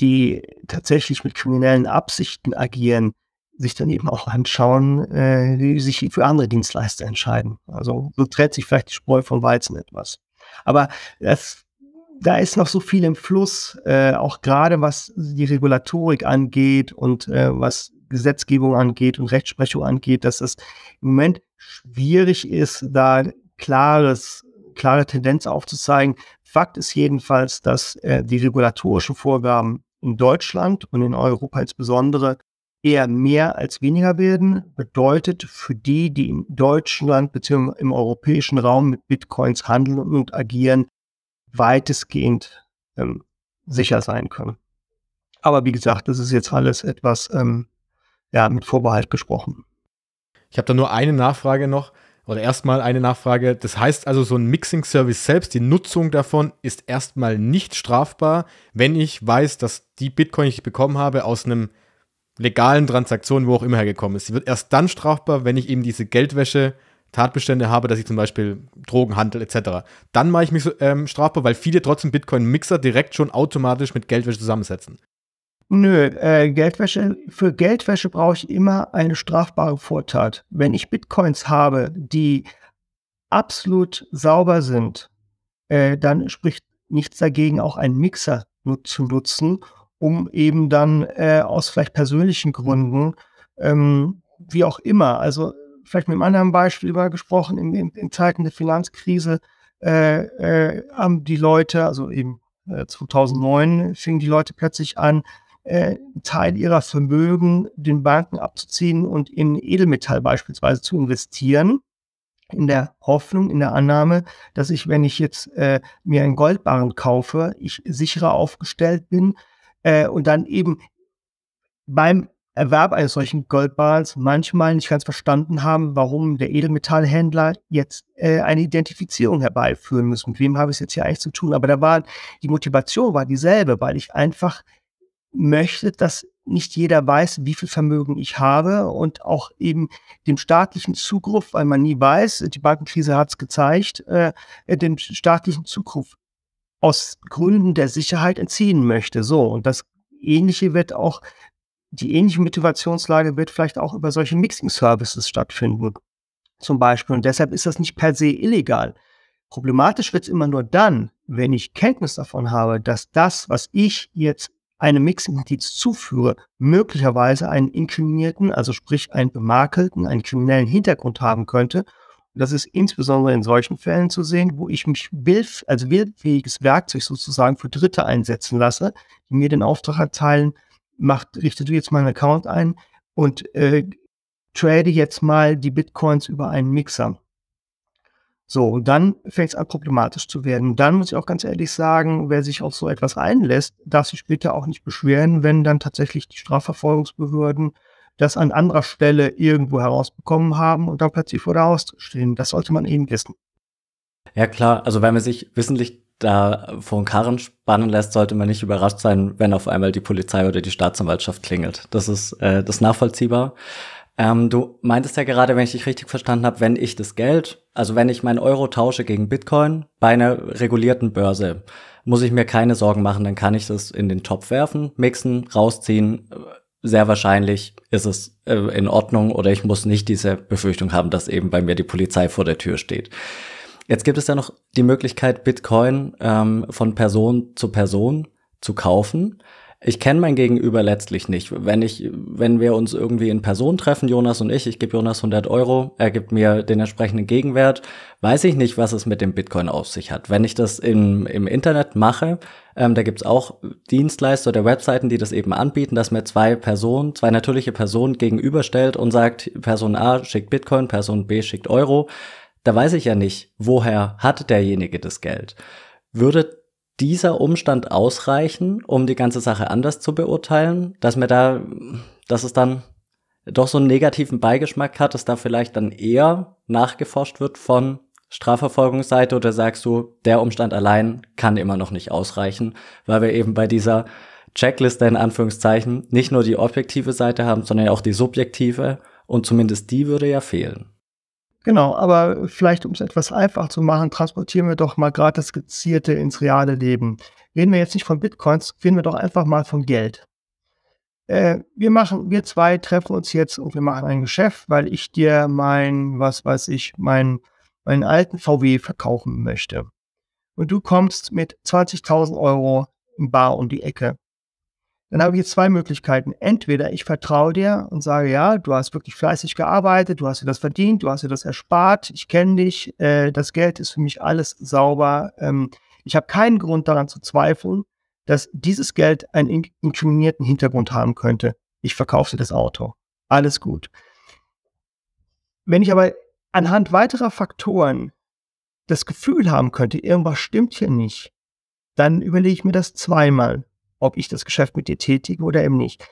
die tatsächlich mit kriminellen Absichten agieren, sich dann eben auch anschauen, äh, die sich für andere Dienstleister entscheiden. Also so trägt sich vielleicht die Spreu von Weizen etwas. Aber das, da ist noch so viel im Fluss, äh, auch gerade was die Regulatorik angeht und äh, was Gesetzgebung angeht und Rechtsprechung angeht, dass es im Moment schwierig ist, da klares, klare Tendenz aufzuzeigen. Fakt ist jedenfalls, dass äh, die regulatorischen Vorgaben in Deutschland und in Europa insbesondere eher mehr als weniger werden, bedeutet für die, die in Deutschland bzw. im europäischen Raum mit Bitcoins handeln und agieren, weitestgehend ähm, sicher sein können. Aber wie gesagt, das ist jetzt alles etwas ähm, ja, mit Vorbehalt gesprochen. Ich habe da nur eine Nachfrage noch oder erstmal eine Nachfrage. Das heißt also, so ein Mixing-Service selbst, die Nutzung davon ist erstmal nicht strafbar, wenn ich weiß, dass die Bitcoin, die ich bekommen habe, aus einem legalen Transaktion, wo auch immer hergekommen ist. Sie wird erst dann strafbar, wenn ich eben diese Geldwäsche Tatbestände habe, dass ich zum Beispiel Drogenhandel etc. Dann mache ich mich ähm, strafbar, weil viele trotzdem Bitcoin-Mixer direkt schon automatisch mit Geldwäsche zusammensetzen. Nö, äh, Geldwäsche, für Geldwäsche brauche ich immer eine strafbare Vortat. Wenn ich Bitcoins habe, die absolut sauber sind, äh, dann spricht nichts dagegen, auch einen Mixer nut zu nutzen um eben dann äh, aus vielleicht persönlichen Gründen, ähm, wie auch immer, also vielleicht mit einem anderen Beispiel über gesprochen, in, in, in Zeiten der Finanzkrise äh, äh, haben die Leute, also eben 2009 äh, fingen die Leute plötzlich an, äh, einen Teil ihrer Vermögen den Banken abzuziehen und in Edelmetall beispielsweise zu investieren, in der Hoffnung, in der Annahme, dass ich, wenn ich jetzt äh, mir einen Goldbarren kaufe, ich sicherer aufgestellt bin, äh, und dann eben beim Erwerb eines solchen Goldbarrels manchmal nicht ganz verstanden haben, warum der Edelmetallhändler jetzt äh, eine Identifizierung herbeiführen muss. Mit wem habe ich es jetzt hier eigentlich zu tun? Aber da war die Motivation war dieselbe, weil ich einfach möchte, dass nicht jeder weiß, wie viel Vermögen ich habe und auch eben dem staatlichen Zugriff, weil man nie weiß, die Bankenkrise hat es gezeigt, äh, dem staatlichen Zugriff aus Gründen der Sicherheit entziehen möchte. So, und das Ähnliche wird auch, die ähnliche Motivationslage wird vielleicht auch über solche Mixing-Services stattfinden, zum Beispiel. Und deshalb ist das nicht per se illegal. Problematisch wird es immer nur dann, wenn ich Kenntnis davon habe, dass das, was ich jetzt einem Mixing-Indiz zuführe, möglicherweise einen inkriminierten, also sprich einen bemakelten, einen kriminellen Hintergrund haben könnte das ist insbesondere in solchen Fällen zu sehen, wo ich mich willf als willfähiges Werkzeug sozusagen für Dritte einsetzen lasse, die mir den Auftrag erteilen, macht, richtet du jetzt meinen Account ein und äh, trade jetzt mal die Bitcoins über einen Mixer. So, und dann fängt es an, problematisch zu werden. dann muss ich auch ganz ehrlich sagen, wer sich auf so etwas einlässt, darf sich bitte auch nicht beschweren, wenn dann tatsächlich die Strafverfolgungsbehörden das an anderer Stelle irgendwo herausbekommen haben und dann plötzlich vor der Haustür stehen. Das sollte man eben wissen. Ja klar, also wenn man sich wissentlich da vor den Karren spannen lässt, sollte man nicht überrascht sein, wenn auf einmal die Polizei oder die Staatsanwaltschaft klingelt. Das ist äh, das ist nachvollziehbar. Ähm, du meintest ja gerade, wenn ich dich richtig verstanden habe, wenn ich das Geld, also wenn ich meinen Euro tausche gegen Bitcoin bei einer regulierten Börse, muss ich mir keine Sorgen machen, dann kann ich das in den Topf werfen, mixen, rausziehen, sehr wahrscheinlich ist es äh, in Ordnung oder ich muss nicht diese Befürchtung haben, dass eben bei mir die Polizei vor der Tür steht. Jetzt gibt es ja noch die Möglichkeit, Bitcoin ähm, von Person zu Person zu kaufen ich kenne mein Gegenüber letztlich nicht. Wenn ich, wenn wir uns irgendwie in Person treffen, Jonas und ich, ich gebe Jonas 100 Euro, er gibt mir den entsprechenden Gegenwert, weiß ich nicht, was es mit dem Bitcoin auf sich hat. Wenn ich das im, im Internet mache, ähm, da gibt's auch Dienstleister oder Webseiten, die das eben anbieten, dass mir zwei Personen, zwei natürliche Personen gegenüberstellt und sagt, Person A schickt Bitcoin, Person B schickt Euro. Da weiß ich ja nicht, woher hat derjenige das Geld. Würde dieser Umstand ausreichen, um die ganze Sache anders zu beurteilen, dass mir da, dass es dann doch so einen negativen Beigeschmack hat, dass da vielleicht dann eher nachgeforscht wird von Strafverfolgungsseite oder sagst du, der Umstand allein kann immer noch nicht ausreichen, weil wir eben bei dieser Checkliste in Anführungszeichen nicht nur die objektive Seite haben, sondern auch die subjektive und zumindest die würde ja fehlen. Genau, aber vielleicht um es etwas einfach zu machen, transportieren wir doch mal gerade das Skizzierte ins reale Leben. Reden wir jetzt nicht von Bitcoins, reden wir doch einfach mal von Geld. Äh, wir machen, wir zwei treffen uns jetzt und wir machen ein Geschäft, weil ich dir mein, was weiß ich, mein, meinen alten VW verkaufen möchte. Und du kommst mit 20.000 Euro im Bar um die Ecke dann habe ich jetzt zwei Möglichkeiten. Entweder ich vertraue dir und sage, ja, du hast wirklich fleißig gearbeitet, du hast dir das verdient, du hast dir das erspart, ich kenne dich, äh, das Geld ist für mich alles sauber. Ähm, ich habe keinen Grund daran zu zweifeln, dass dieses Geld einen inkriminierten Hintergrund haben könnte. Ich verkaufe dir das Auto. Alles gut. Wenn ich aber anhand weiterer Faktoren das Gefühl haben könnte, irgendwas stimmt hier nicht, dann überlege ich mir das zweimal ob ich das Geschäft mit dir tätige oder eben nicht.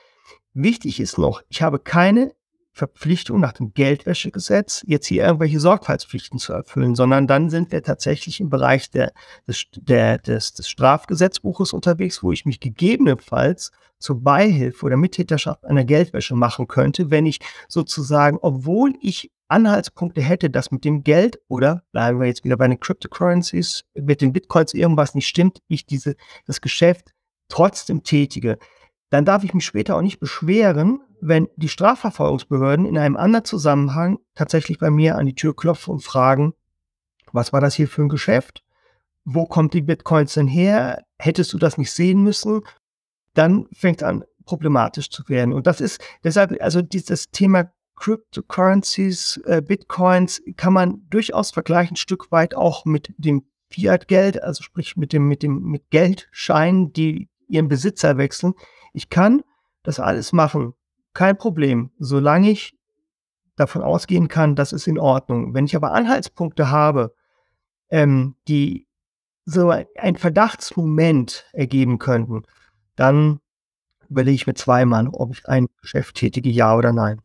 Wichtig ist noch, ich habe keine Verpflichtung nach dem Geldwäschegesetz, jetzt hier irgendwelche Sorgfaltspflichten zu erfüllen, sondern dann sind wir tatsächlich im Bereich der, des, der, des, des Strafgesetzbuches unterwegs, wo ich mich gegebenenfalls zur Beihilfe oder Mittäterschaft einer Geldwäsche machen könnte, wenn ich sozusagen, obwohl ich Anhaltspunkte hätte, dass mit dem Geld oder bleiben wir jetzt wieder bei den Cryptocurrencies, mit den Bitcoins irgendwas nicht stimmt, ich diese, das Geschäft trotzdem tätige, dann darf ich mich später auch nicht beschweren, wenn die Strafverfolgungsbehörden in einem anderen Zusammenhang tatsächlich bei mir an die Tür klopfen und fragen, was war das hier für ein Geschäft? Wo kommt die Bitcoins denn her? Hättest du das nicht sehen müssen? Dann fängt an, problematisch zu werden. Und das ist deshalb, also dieses Thema Cryptocurrencies, äh, Bitcoins kann man durchaus vergleichen, ein Stück weit auch mit dem Fiat-Geld, also sprich mit dem, mit dem, mit Geldscheinen, die ihren Besitzer wechseln. Ich kann das alles machen. Kein Problem, solange ich davon ausgehen kann, das ist in Ordnung. Wenn ich aber Anhaltspunkte habe, ähm, die so ein Verdachtsmoment ergeben könnten, dann überlege ich mir zweimal, ob ich ein Geschäft tätige, ja oder nein.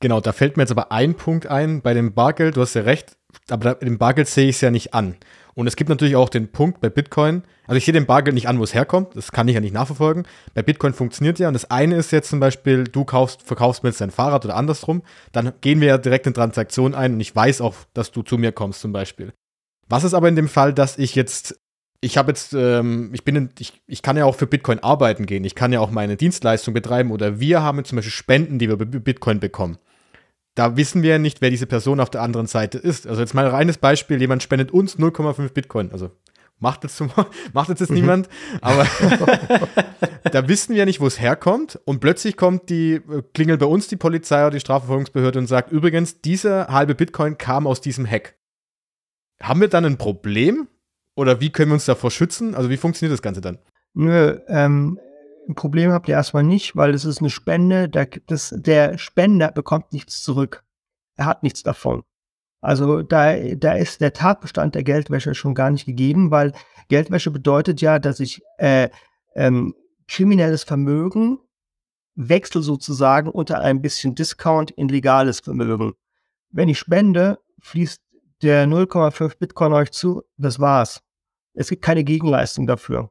Genau, da fällt mir jetzt aber ein Punkt ein. Bei dem Bargeld, du hast ja recht, aber bei dem Bargeld sehe ich es ja nicht an. Und es gibt natürlich auch den Punkt bei Bitcoin, also ich sehe dem Bargeld nicht an, wo es herkommt, das kann ich ja nicht nachverfolgen. Bei Bitcoin funktioniert ja und das eine ist jetzt zum Beispiel, du kaufst, verkaufst mir jetzt dein Fahrrad oder andersrum, dann gehen wir ja direkt in Transaktion ein und ich weiß auch, dass du zu mir kommst zum Beispiel. Was ist aber in dem Fall, dass ich jetzt ich habe jetzt, ähm, ich bin, in, ich, ich kann ja auch für Bitcoin arbeiten gehen. Ich kann ja auch meine Dienstleistung betreiben oder wir haben zum Beispiel Spenden, die wir bei Bitcoin bekommen da wissen wir ja nicht, wer diese Person auf der anderen Seite ist. Also jetzt mal ein reines Beispiel, jemand spendet uns 0,5 Bitcoin. Also macht jetzt, macht jetzt, jetzt mhm. niemand, aber da wissen wir ja nicht, wo es herkommt. Und plötzlich kommt die, äh, klingelt bei uns die Polizei oder die Strafverfolgungsbehörde und sagt, übrigens, dieser halbe Bitcoin kam aus diesem Hack. Haben wir dann ein Problem? Oder wie können wir uns davor schützen? Also wie funktioniert das Ganze dann? Nö, ähm, ein Problem habt ihr erstmal nicht, weil es ist eine Spende. Da gibt der Spender bekommt nichts zurück. Er hat nichts davon. Also da, da ist der Tatbestand der Geldwäsche schon gar nicht gegeben, weil Geldwäsche bedeutet ja, dass ich äh, ähm, kriminelles Vermögen wechsle sozusagen unter ein bisschen Discount in legales Vermögen. Wenn ich spende, fließt der 0,5 Bitcoin euch zu, das war's. Es gibt keine Gegenleistung dafür.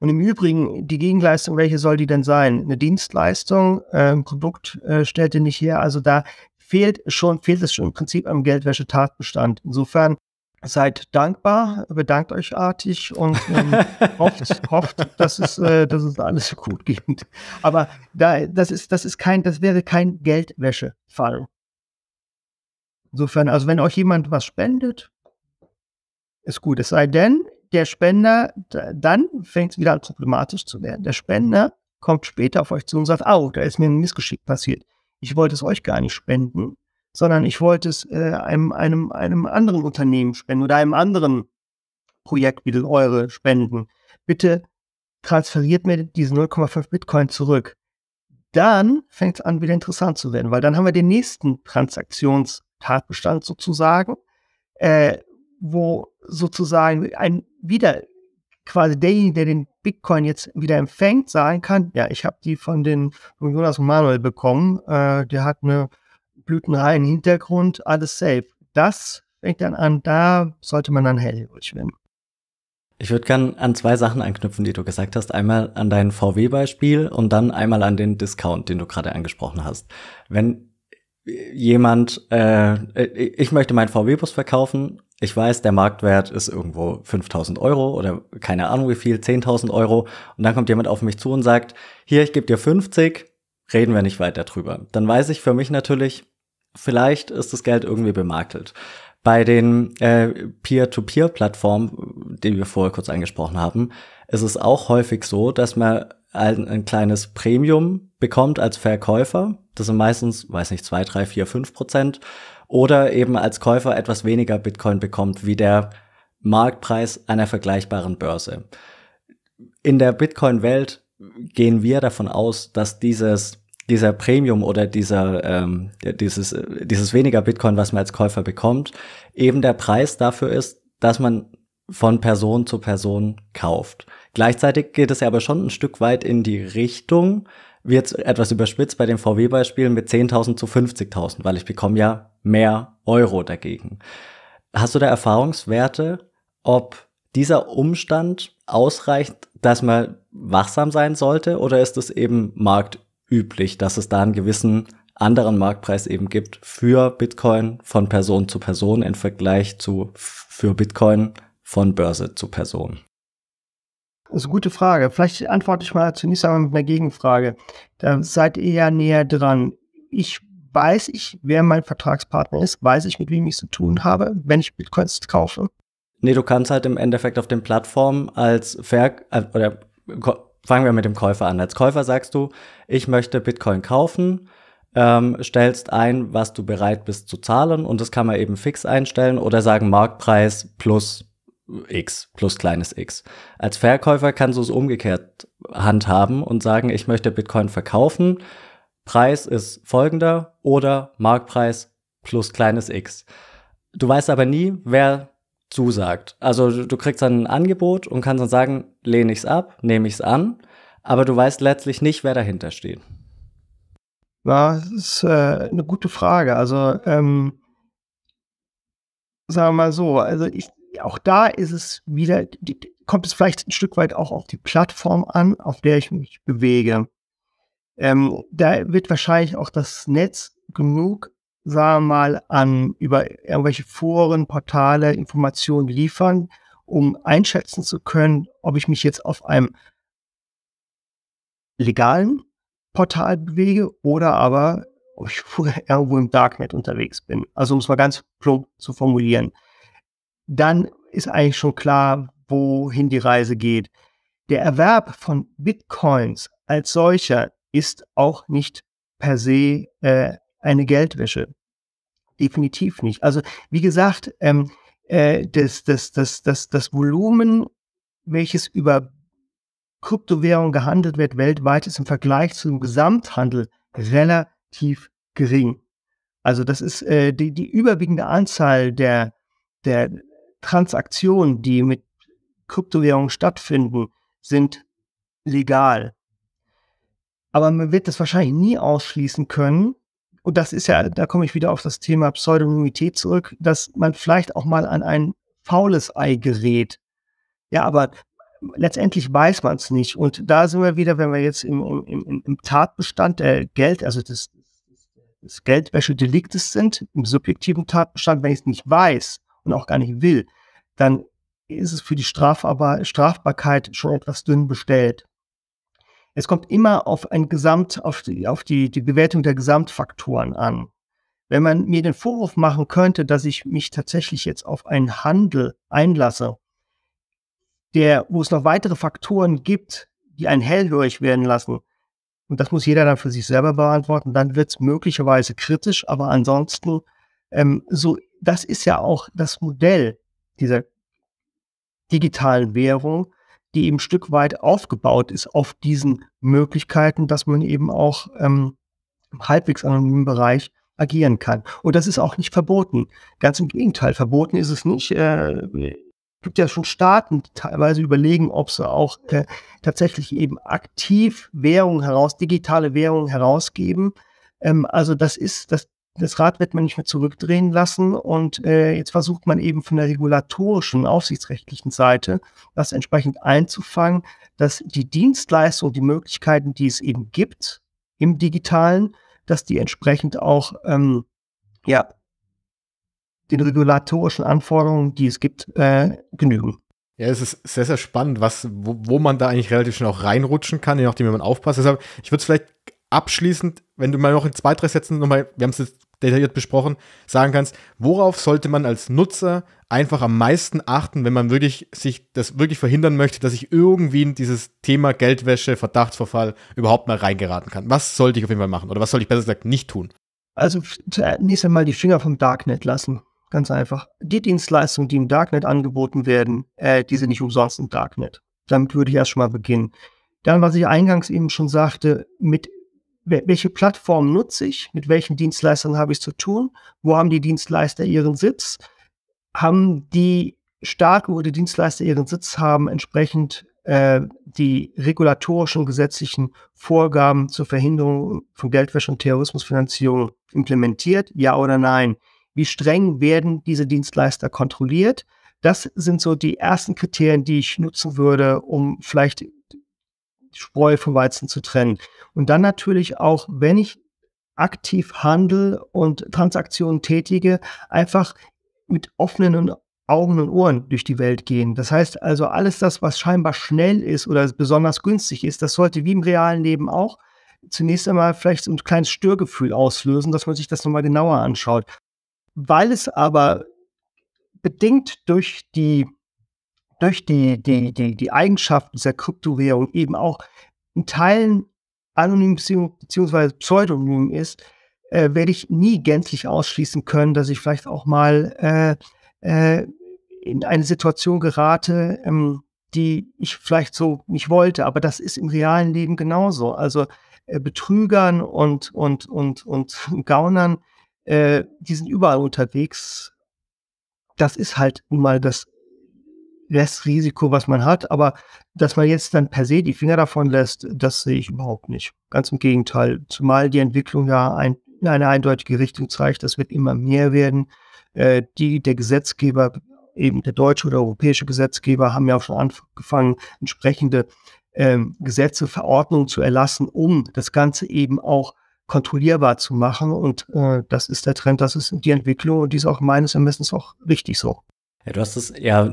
Und im Übrigen, die Gegenleistung, welche soll die denn sein? Eine Dienstleistung, ein ähm, Produkt äh, stellt ihr nicht her. Also da fehlt schon, fehlt es schon im Prinzip am Geldwäschetatbestand. Insofern seid dankbar, bedankt euch artig und ähm, hofft, hofft, dass es, äh, dass es alles gut geht. Aber da, das ist, das ist kein, das wäre kein Geldwäschefall. Insofern, also wenn euch jemand was spendet, ist gut. Es sei denn, der Spender, dann fängt es wieder an problematisch zu werden. Der Spender kommt später auf euch zu und sagt, oh, da ist mir ein Missgeschick passiert. Ich wollte es euch gar nicht spenden, sondern ich wollte es äh, einem, einem, einem anderen Unternehmen spenden oder einem anderen Projekt wie eure spenden. Bitte transferiert mir diese 0,5 Bitcoin zurück. Dann fängt es an, wieder interessant zu werden, weil dann haben wir den nächsten Transaktionstatbestand sozusagen, äh, wo sozusagen ein wieder quasi derjenige, der den Bitcoin jetzt wieder empfängt, sagen kann, ja, ich habe die von den von Jonas Manuel bekommen, äh, der hat eine blütenreihen Hintergrund, alles safe. Das fängt dann an, da sollte man dann hellhörig werden. Ich würde gern an zwei Sachen anknüpfen, die du gesagt hast. Einmal an dein VW-Beispiel und dann einmal an den Discount, den du gerade angesprochen hast. Wenn jemand, äh, äh ich möchte meinen VW-Bus verkaufen ich weiß, der Marktwert ist irgendwo 5000 Euro oder keine Ahnung wie viel, 10.000 Euro. Und dann kommt jemand auf mich zu und sagt, hier, ich gebe dir 50, reden wir nicht weiter drüber. Dann weiß ich für mich natürlich, vielleicht ist das Geld irgendwie bemakelt. Bei den äh, Peer-to-Peer-Plattformen, die wir vorher kurz angesprochen haben, ist es auch häufig so, dass man ein, ein kleines Premium bekommt als Verkäufer. Das sind meistens, weiß nicht, zwei, drei, vier, fünf Prozent oder eben als Käufer etwas weniger Bitcoin bekommt, wie der Marktpreis einer vergleichbaren Börse. In der Bitcoin-Welt gehen wir davon aus, dass dieses dieser Premium oder dieser ähm, dieses dieses weniger Bitcoin, was man als Käufer bekommt, eben der Preis dafür ist, dass man von Person zu Person kauft. Gleichzeitig geht es ja aber schon ein Stück weit in die Richtung, wird etwas überspitzt bei den VW-Beispielen mit 10.000 zu 50.000, weil ich bekomme ja mehr Euro dagegen. Hast du da Erfahrungswerte, ob dieser Umstand ausreicht, dass man wachsam sein sollte oder ist es eben marktüblich, dass es da einen gewissen anderen Marktpreis eben gibt für Bitcoin von Person zu Person im Vergleich zu für Bitcoin von Börse zu Person? Das ist eine gute Frage. Vielleicht antworte ich mal zunächst einmal mit einer Gegenfrage. Da seid ihr ja näher dran. Ich weiß ich, wer mein Vertragspartner ist? Weiß ich, mit wem ich es zu tun habe, wenn ich Bitcoins kaufe? Nee, du kannst halt im Endeffekt auf den Plattformen als Ver äh, oder fangen wir mit dem Käufer an. Als Käufer sagst du, ich möchte Bitcoin kaufen, ähm, stellst ein, was du bereit bist zu zahlen und das kann man eben fix einstellen oder sagen Marktpreis plus x plus kleines x. Als Verkäufer kannst du es umgekehrt handhaben und sagen, ich möchte Bitcoin verkaufen. Preis ist folgender oder Marktpreis plus kleines x. Du weißt aber nie, wer zusagt. Also du kriegst dann ein Angebot und kannst dann sagen, lehne ich es ab, nehme ich es an, aber du weißt letztlich nicht, wer dahinter steht. Na, das ist äh, eine gute Frage. Also ähm, sagen wir mal so, also ich auch da ist es wieder, kommt es vielleicht ein Stück weit auch auf die Plattform an, auf der ich mich bewege. Ähm, da wird wahrscheinlich auch das Netz genug, sagen wir mal, an über irgendwelche Foren, Portale, Informationen liefern, um einschätzen zu können, ob ich mich jetzt auf einem legalen Portal bewege oder aber ob ich irgendwo im Darknet unterwegs bin. Also um es mal ganz plump zu formulieren dann ist eigentlich schon klar, wohin die Reise geht. Der Erwerb von Bitcoins als solcher ist auch nicht per se äh, eine Geldwäsche. Definitiv nicht. Also wie gesagt, ähm, äh, das, das, das, das, das Volumen, welches über Kryptowährung gehandelt wird weltweit, ist im Vergleich zum Gesamthandel relativ gering. Also das ist äh, die, die überwiegende Anzahl der, der Transaktionen, die mit Kryptowährungen stattfinden, sind legal. Aber man wird das wahrscheinlich nie ausschließen können. Und das ist ja, da komme ich wieder auf das Thema Pseudonymität zurück, dass man vielleicht auch mal an ein faules Ei gerät. Ja, aber letztendlich weiß man es nicht. Und da sind wir wieder, wenn wir jetzt im, im, im Tatbestand der Geld, also des, des Geldwäschedeliktes sind, im subjektiven Tatbestand, wenn ich es nicht weiß, und auch gar nicht will, dann ist es für die Strafbar Strafbarkeit schon etwas dünn bestellt. Es kommt immer auf ein Gesamt, auf die, auf die, die Bewertung der Gesamtfaktoren an. Wenn man mir den Vorwurf machen könnte, dass ich mich tatsächlich jetzt auf einen Handel einlasse, der, wo es noch weitere Faktoren gibt, die einen hellhörig werden lassen, und das muss jeder dann für sich selber beantworten, dann wird es möglicherweise kritisch, aber ansonsten, ähm, so das ist ja auch das Modell dieser digitalen Währung, die eben ein Stück weit aufgebaut ist auf diesen Möglichkeiten, dass man eben auch ähm, im halbwegs anonymen Bereich agieren kann. Und das ist auch nicht verboten. Ganz im Gegenteil, verboten ist es nicht. Äh, gibt ja schon Staaten, die teilweise überlegen, ob sie auch äh, tatsächlich eben aktiv Währung heraus, digitale Währung herausgeben. Ähm, also das ist, das das Rad wird man nicht mehr zurückdrehen lassen. Und äh, jetzt versucht man eben von der regulatorischen, aufsichtsrechtlichen Seite das entsprechend einzufangen, dass die Dienstleistung, die Möglichkeiten, die es eben gibt im digitalen, dass die entsprechend auch ähm, ja, den regulatorischen Anforderungen, die es gibt, äh, genügen. Ja, es ist sehr, sehr spannend, was, wo, wo man da eigentlich relativ schnell auch reinrutschen kann, je nachdem, wie man aufpasst. Deshalb, ich würde es vielleicht abschließend, wenn du mal noch in zwei, drei Sätzen nochmal, wir haben es jetzt detailliert besprochen, sagen kannst, worauf sollte man als Nutzer einfach am meisten achten, wenn man wirklich sich das wirklich verhindern möchte, dass ich irgendwie in dieses Thema Geldwäsche, Verdachtsverfall überhaupt mal reingeraten kann? Was sollte ich auf jeden Fall machen oder was sollte ich besser gesagt nicht tun? Also zunächst einmal die Finger vom Darknet lassen. Ganz einfach. Die Dienstleistungen, die im Darknet angeboten werden, äh, die sind nicht umsonst im Darknet. Damit würde ich erst schon mal beginnen. Dann, was ich eingangs eben schon sagte, mit welche Plattform nutze ich, mit welchen Dienstleistern habe ich es zu tun, wo haben die Dienstleister ihren Sitz, haben die Staaten, wo die Dienstleister ihren Sitz haben, entsprechend äh, die regulatorischen und gesetzlichen Vorgaben zur Verhinderung von Geldwäsche und Terrorismusfinanzierung implementiert, ja oder nein? Wie streng werden diese Dienstleister kontrolliert? Das sind so die ersten Kriterien, die ich nutzen würde, um vielleicht Spreu vom Weizen zu trennen. Und dann natürlich auch, wenn ich aktiv handel und Transaktionen tätige, einfach mit offenen Augen und Ohren durch die Welt gehen. Das heißt also, alles das, was scheinbar schnell ist oder besonders günstig ist, das sollte wie im realen Leben auch zunächst einmal vielleicht so ein kleines Störgefühl auslösen, dass man sich das nochmal genauer anschaut. Weil es aber bedingt durch die durch die, die, die, die Eigenschaften dieser Kryptowährung eben auch in Teilen anonym bzw. pseudonym ist, äh, werde ich nie gänzlich ausschließen können, dass ich vielleicht auch mal äh, äh, in eine Situation gerate, ähm, die ich vielleicht so nicht wollte. Aber das ist im realen Leben genauso. Also äh, Betrügern und, und, und, und Gaunern, äh, die sind überall unterwegs. Das ist halt nun mal das das Risiko, was man hat. Aber dass man jetzt dann per se die Finger davon lässt, das sehe ich überhaupt nicht. Ganz im Gegenteil. Zumal die Entwicklung ja ein, in eine eindeutige Richtung zeigt, das wird immer mehr werden. Äh, die, der Gesetzgeber, eben der deutsche oder europäische Gesetzgeber, haben ja auch schon angefangen, entsprechende ähm, Gesetze, Verordnungen zu erlassen, um das Ganze eben auch kontrollierbar zu machen. Und äh, das ist der Trend, das ist die Entwicklung und die ist auch meines Ermessens auch richtig so. Ja, du hast es ja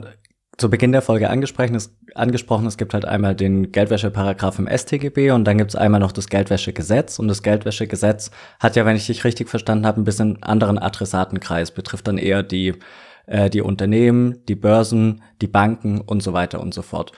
zu Beginn der Folge angesprochen, es, angesprochen, es gibt halt einmal den Geldwäscheparagraf im StGB und dann gibt es einmal noch das Geldwäschegesetz. Und das Geldwäschegesetz hat ja, wenn ich dich richtig verstanden habe, ein bisschen anderen Adressatenkreis, betrifft dann eher die, äh, die Unternehmen, die Börsen, die Banken und so weiter und so fort.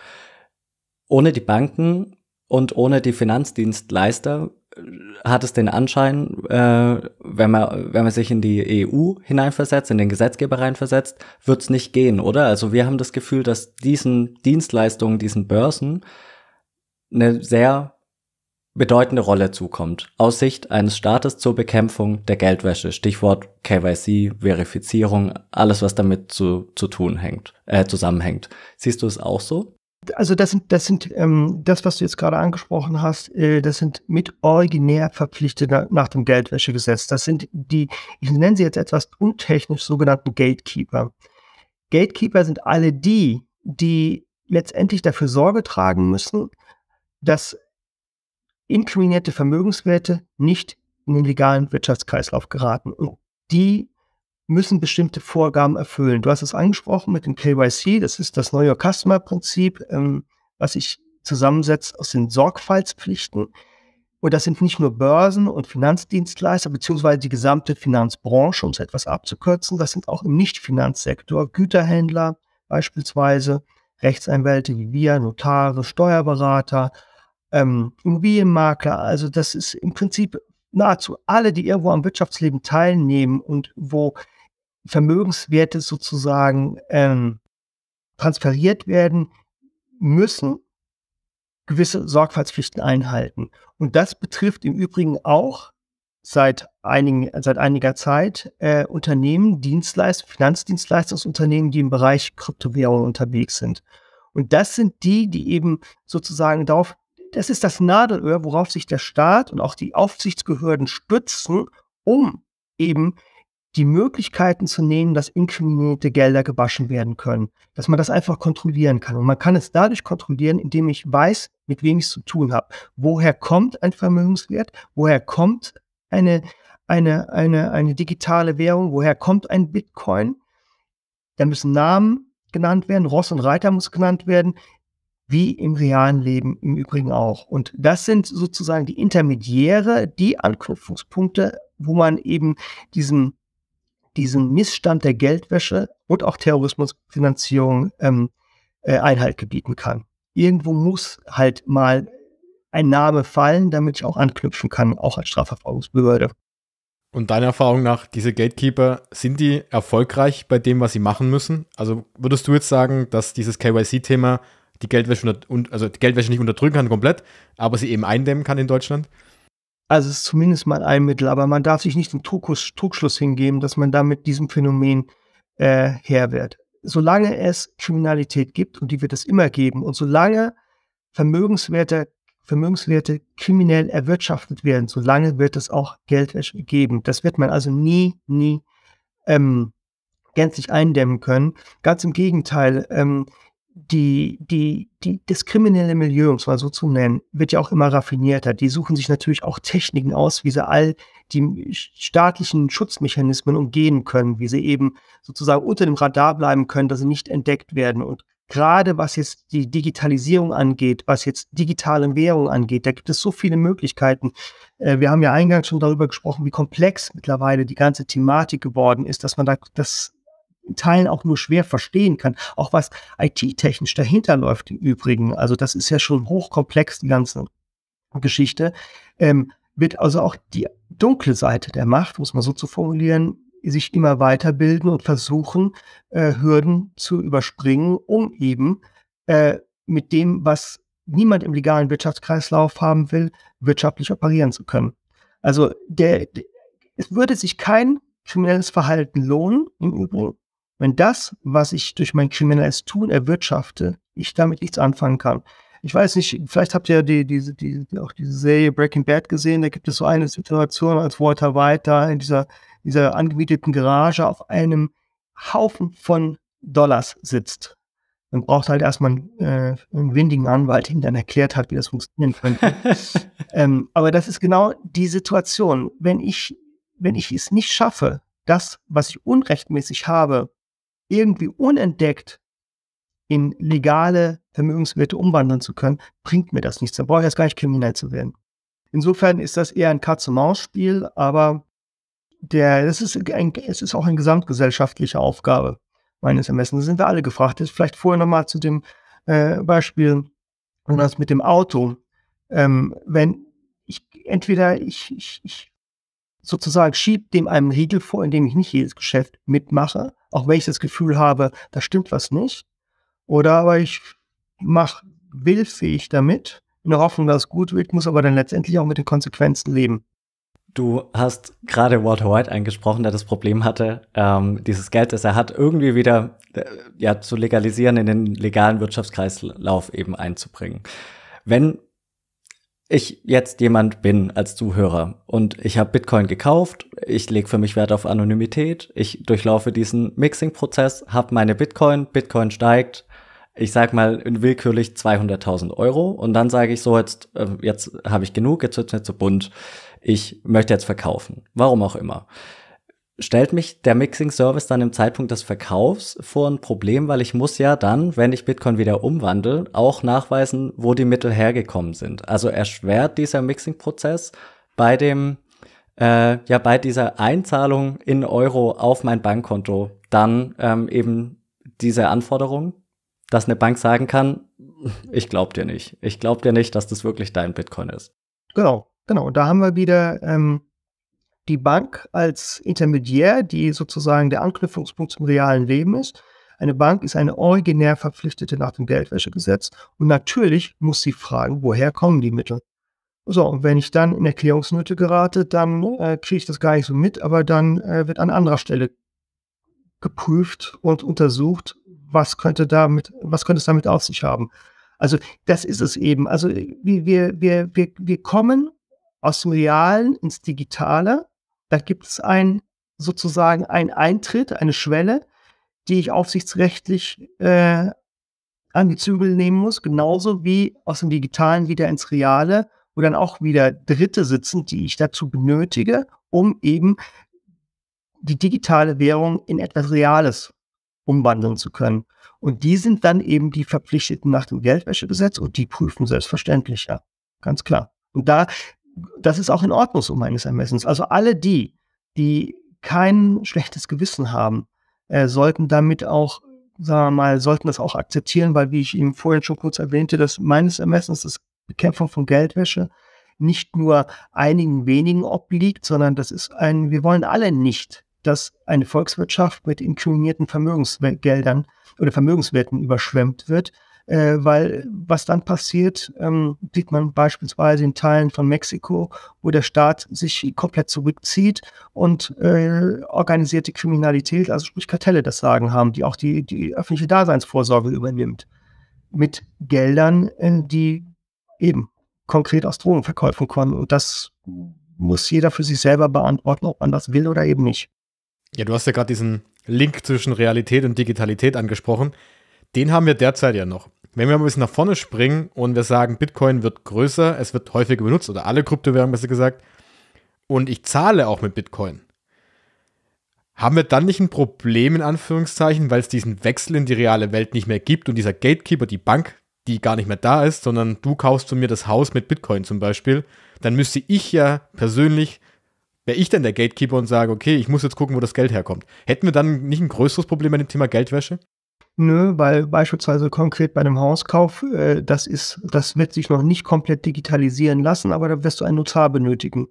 Ohne die Banken und ohne die Finanzdienstleister äh, hat es den Anschein, äh, wenn, man, wenn man sich in die EU hineinversetzt, in den Gesetzgeber reinversetzt, wird es nicht gehen, oder? Also wir haben das Gefühl, dass diesen Dienstleistungen, diesen Börsen eine sehr bedeutende Rolle zukommt, aus Sicht eines Staates zur Bekämpfung der Geldwäsche. Stichwort KYC, Verifizierung, alles, was damit zu, zu tun hängt, äh, zusammenhängt. Siehst du es auch so? Also das sind, das sind ähm, das, was du jetzt gerade angesprochen hast, äh, das sind mit originär Verpflichtete nach dem Geldwäschegesetz. Das sind die, ich nenne sie jetzt etwas untechnisch sogenannten Gatekeeper. Gatekeeper sind alle die, die letztendlich dafür Sorge tragen müssen, dass inkriminierte Vermögenswerte nicht in den legalen Wirtschaftskreislauf geraten. Und die müssen bestimmte Vorgaben erfüllen. Du hast es angesprochen mit dem KYC, das ist das neue Customer-Prinzip, ähm, was sich zusammensetzt aus den Sorgfaltspflichten. Und das sind nicht nur Börsen und Finanzdienstleister, beziehungsweise die gesamte Finanzbranche, um es etwas abzukürzen. Das sind auch im Nicht-Finanzsektor Güterhändler beispielsweise, Rechtsanwälte wie wir, Notare, Steuerberater, ähm, Immobilienmakler. Also das ist im Prinzip nahezu alle, die irgendwo am Wirtschaftsleben teilnehmen und wo Vermögenswerte sozusagen ähm, transferiert werden, müssen gewisse Sorgfaltspflichten einhalten. Und das betrifft im Übrigen auch seit, einigen, seit einiger Zeit äh, Unternehmen, Dienstleist Finanzdienstleistungsunternehmen, die im Bereich Kryptowährung unterwegs sind. Und das sind die, die eben sozusagen darauf, das ist das Nadelöhr, worauf sich der Staat und auch die Aufsichtsbehörden stützen, um eben die Möglichkeiten zu nehmen, dass inkriminierte Gelder gewaschen werden können, dass man das einfach kontrollieren kann. Und man kann es dadurch kontrollieren, indem ich weiß, mit wem ich es zu tun habe. Woher kommt ein Vermögenswert? Woher kommt eine, eine, eine, eine digitale Währung? Woher kommt ein Bitcoin? Da müssen Namen genannt werden, Ross und Reiter muss genannt werden, wie im realen Leben im Übrigen auch. Und das sind sozusagen die Intermediäre, die Anknüpfungspunkte, wo man eben diesen diesen Missstand der Geldwäsche und auch Terrorismusfinanzierung ähm, äh, Einhalt gebieten kann. Irgendwo muss halt mal ein Name fallen, damit ich auch anknüpfen kann, auch als Strafverfolgungsbehörde. Und deiner Erfahrung nach, diese Gatekeeper, sind die erfolgreich bei dem, was sie machen müssen? Also würdest du jetzt sagen, dass dieses KYC-Thema die Geldwäsche, unter, also die Geldwäsche nicht unterdrücken kann komplett, aber sie eben eindämmen kann in Deutschland? Also es ist zumindest mal ein Mittel, aber man darf sich nicht den Trugschluss, hingeben, dass man damit diesem Phänomen äh, Herr wird. Solange es Kriminalität gibt, und die wird es immer geben, und solange Vermögenswerte, Vermögenswerte kriminell erwirtschaftet werden, solange wird es auch Geldwäsche geben. Das wird man also nie, nie ähm, gänzlich eindämmen können. Ganz im Gegenteil, ähm, die, die, die, das kriminelle Milieu, um es mal so zu nennen, wird ja auch immer raffinierter. Die suchen sich natürlich auch Techniken aus, wie sie all die staatlichen Schutzmechanismen umgehen können, wie sie eben sozusagen unter dem Radar bleiben können, dass sie nicht entdeckt werden. Und gerade was jetzt die Digitalisierung angeht, was jetzt digitale Währung angeht, da gibt es so viele Möglichkeiten. Äh, wir haben ja eingangs schon darüber gesprochen, wie komplex mittlerweile die ganze Thematik geworden ist, dass man da das in Teilen auch nur schwer verstehen kann. Auch was IT-technisch dahinter läuft im Übrigen. Also das ist ja schon hochkomplex, die ganze Geschichte. Ähm, wird also auch die dunkle Seite der Macht, muss man so zu formulieren, sich immer weiterbilden und versuchen, äh, Hürden zu überspringen, um eben äh, mit dem, was niemand im legalen Wirtschaftskreislauf haben will, wirtschaftlich operieren zu können. Also der, der es würde sich kein kriminelles Verhalten lohnen, im Übrigen, wenn das, was ich durch mein kriminelles Tun erwirtschafte, ich damit nichts anfangen kann. Ich weiß nicht, vielleicht habt ihr ja die, die, die, auch diese Serie Breaking Bad gesehen, da gibt es so eine Situation, als Walter White da in dieser, dieser angemieteten Garage auf einem Haufen von Dollars sitzt. Man braucht halt erstmal einen, äh, einen windigen Anwalt, der ihm dann erklärt hat, wie das funktionieren könnte. ähm, aber das ist genau die Situation. Wenn ich, wenn ich es nicht schaffe, das, was ich unrechtmäßig habe, irgendwie unentdeckt in legale Vermögenswerte umwandeln zu können, bringt mir das nichts. Dann brauche ich erst gar nicht kriminell zu werden. Insofern ist das eher ein Katz-und-Maus-Spiel, aber der, das ist ein, es ist auch eine gesamtgesellschaftliche Aufgabe meines Ermessens. Da sind wir alle gefragt. Jetzt vielleicht vorher nochmal zu dem äh, Beispiel und das mit dem Auto. Ähm, wenn ich entweder ich, ich, ich sozusagen schiebt dem einen Riegel vor, indem ich nicht jedes Geschäft mitmache, auch wenn ich das Gefühl habe, da stimmt was nicht. Oder aber ich mache willfähig damit, in der Hoffnung, dass es gut wird, muss aber dann letztendlich auch mit den Konsequenzen leben. Du hast gerade Walter White angesprochen, der das Problem hatte, ähm, dieses Geld, das er hat, irgendwie wieder äh, ja, zu legalisieren, in den legalen Wirtschaftskreislauf eben einzubringen. Wenn ich jetzt jemand bin als Zuhörer und ich habe Bitcoin gekauft, ich lege für mich Wert auf Anonymität, ich durchlaufe diesen Mixing-Prozess, habe meine Bitcoin, Bitcoin steigt, ich sag mal in willkürlich 200.000 Euro und dann sage ich so, jetzt, äh, jetzt habe ich genug, jetzt wird's nicht so bunt, ich möchte jetzt verkaufen, warum auch immer stellt mich der Mixing Service dann im Zeitpunkt des Verkaufs vor ein Problem, weil ich muss ja dann, wenn ich Bitcoin wieder umwandle, auch nachweisen, wo die Mittel hergekommen sind. Also erschwert dieser Mixing Prozess bei dem äh, ja bei dieser Einzahlung in Euro auf mein Bankkonto dann ähm, eben diese Anforderung, dass eine Bank sagen kann, ich glaub dir nicht, ich glaub dir nicht, dass das wirklich dein Bitcoin ist. Genau, genau. da haben wir wieder ähm, die Bank als Intermediär, die sozusagen der Anknüpfungspunkt zum realen Leben ist. Eine Bank ist eine originär verpflichtete nach dem Geldwäschegesetz und natürlich muss sie fragen, woher kommen die Mittel. So, und wenn ich dann in Erklärungsnöte gerate, dann äh, kriege ich das gar nicht so mit, aber dann äh, wird an anderer Stelle geprüft und untersucht, was könnte damit, was könnte es damit auf sich haben. Also das ist es eben. Also wir, wir, wir, wir, wir kommen aus dem Realen ins Digitale da gibt es ein, sozusagen einen Eintritt, eine Schwelle, die ich aufsichtsrechtlich äh, an die Zügel nehmen muss, genauso wie aus dem Digitalen wieder ins Reale, wo dann auch wieder Dritte sitzen, die ich dazu benötige, um eben die digitale Währung in etwas Reales umwandeln zu können. Und die sind dann eben die Verpflichteten nach dem Geldwäschegesetz und die prüfen selbstverständlich, ja, ganz klar. Und da das ist auch in Ordnung so meines Ermessens. Also alle die, die kein schlechtes Gewissen haben, äh, sollten damit auch, sagen wir mal, sollten das auch akzeptieren, weil, wie ich eben vorhin schon kurz erwähnte, dass meines Ermessens das Bekämpfung von Geldwäsche nicht nur einigen wenigen obliegt, sondern das ist ein, wir wollen alle nicht, dass eine Volkswirtschaft mit inkriminierten Vermögensgeldern oder Vermögenswerten überschwemmt wird, äh, weil was dann passiert, ähm, sieht man beispielsweise in Teilen von Mexiko, wo der Staat sich komplett zurückzieht und äh, organisierte Kriminalität, also sprich Kartelle, das Sagen haben, die auch die, die öffentliche Daseinsvorsorge übernimmt. Mit Geldern, äh, die eben konkret aus Drogenverkäufen kommen. Und das muss jeder für sich selber beantworten, ob man das will oder eben nicht. Ja, du hast ja gerade diesen Link zwischen Realität und Digitalität angesprochen den haben wir derzeit ja noch. Wenn wir mal ein bisschen nach vorne springen und wir sagen, Bitcoin wird größer, es wird häufiger benutzt oder alle Kryptowährungen besser gesagt, und ich zahle auch mit Bitcoin, haben wir dann nicht ein Problem in Anführungszeichen, weil es diesen Wechsel in die reale Welt nicht mehr gibt und dieser Gatekeeper, die Bank, die gar nicht mehr da ist, sondern du kaufst von mir das Haus mit Bitcoin zum Beispiel, dann müsste ich ja persönlich, wäre ich denn der Gatekeeper und sage, okay, ich muss jetzt gucken, wo das Geld herkommt. Hätten wir dann nicht ein größeres Problem bei dem Thema Geldwäsche? Nö, weil beispielsweise konkret bei einem Hauskauf, äh, das ist, das wird sich noch nicht komplett digitalisieren lassen, aber da wirst du einen Notar benötigen.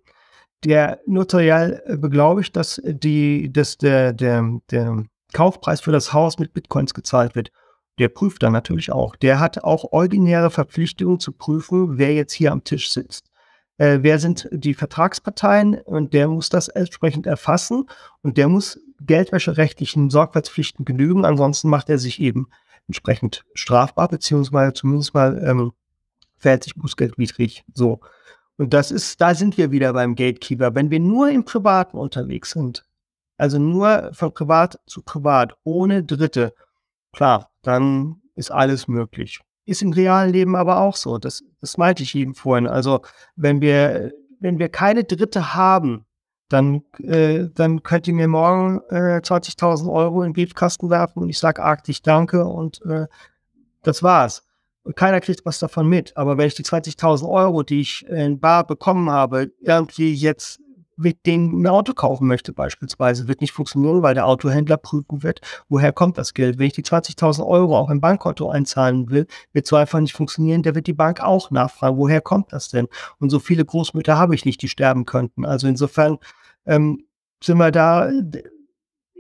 Der notarial äh, beglaubigt, dass die, dass der, der, der Kaufpreis für das Haus mit Bitcoins gezahlt wird. Der prüft dann natürlich auch. Der hat auch originäre Verpflichtungen zu prüfen, wer jetzt hier am Tisch sitzt. Äh, wer sind die Vertragsparteien und der muss das entsprechend erfassen und der muss geldwäscherechtlichen Sorgfaltspflichten genügen. Ansonsten macht er sich eben entsprechend strafbar, beziehungsweise zumindest mal ähm, verhält sich bußgeldwidrig. So. Und das ist, da sind wir wieder beim Gatekeeper. Wenn wir nur im Privaten unterwegs sind, also nur von privat zu privat, ohne Dritte, klar, dann ist alles möglich. Ist im realen Leben aber auch so. Das, das meinte ich eben vorhin. Also, wenn wir, wenn wir keine Dritte haben, dann, äh, dann könnt ihr mir morgen äh, 20.000 Euro in den Briefkasten werfen und ich sage artig Danke und äh, das war's. keiner kriegt was davon mit. Aber wenn ich die 20.000 Euro, die ich in Bar bekommen habe, irgendwie jetzt mit denen ein Auto kaufen möchte beispielsweise, wird nicht funktionieren, weil der Autohändler prüfen wird, woher kommt das Geld. Wenn ich die 20.000 Euro auch im Bankkonto einzahlen will, wird so einfach nicht funktionieren. der wird die Bank auch nachfragen, woher kommt das denn? Und so viele Großmütter habe ich nicht, die sterben könnten. Also insofern ähm, sind wir da,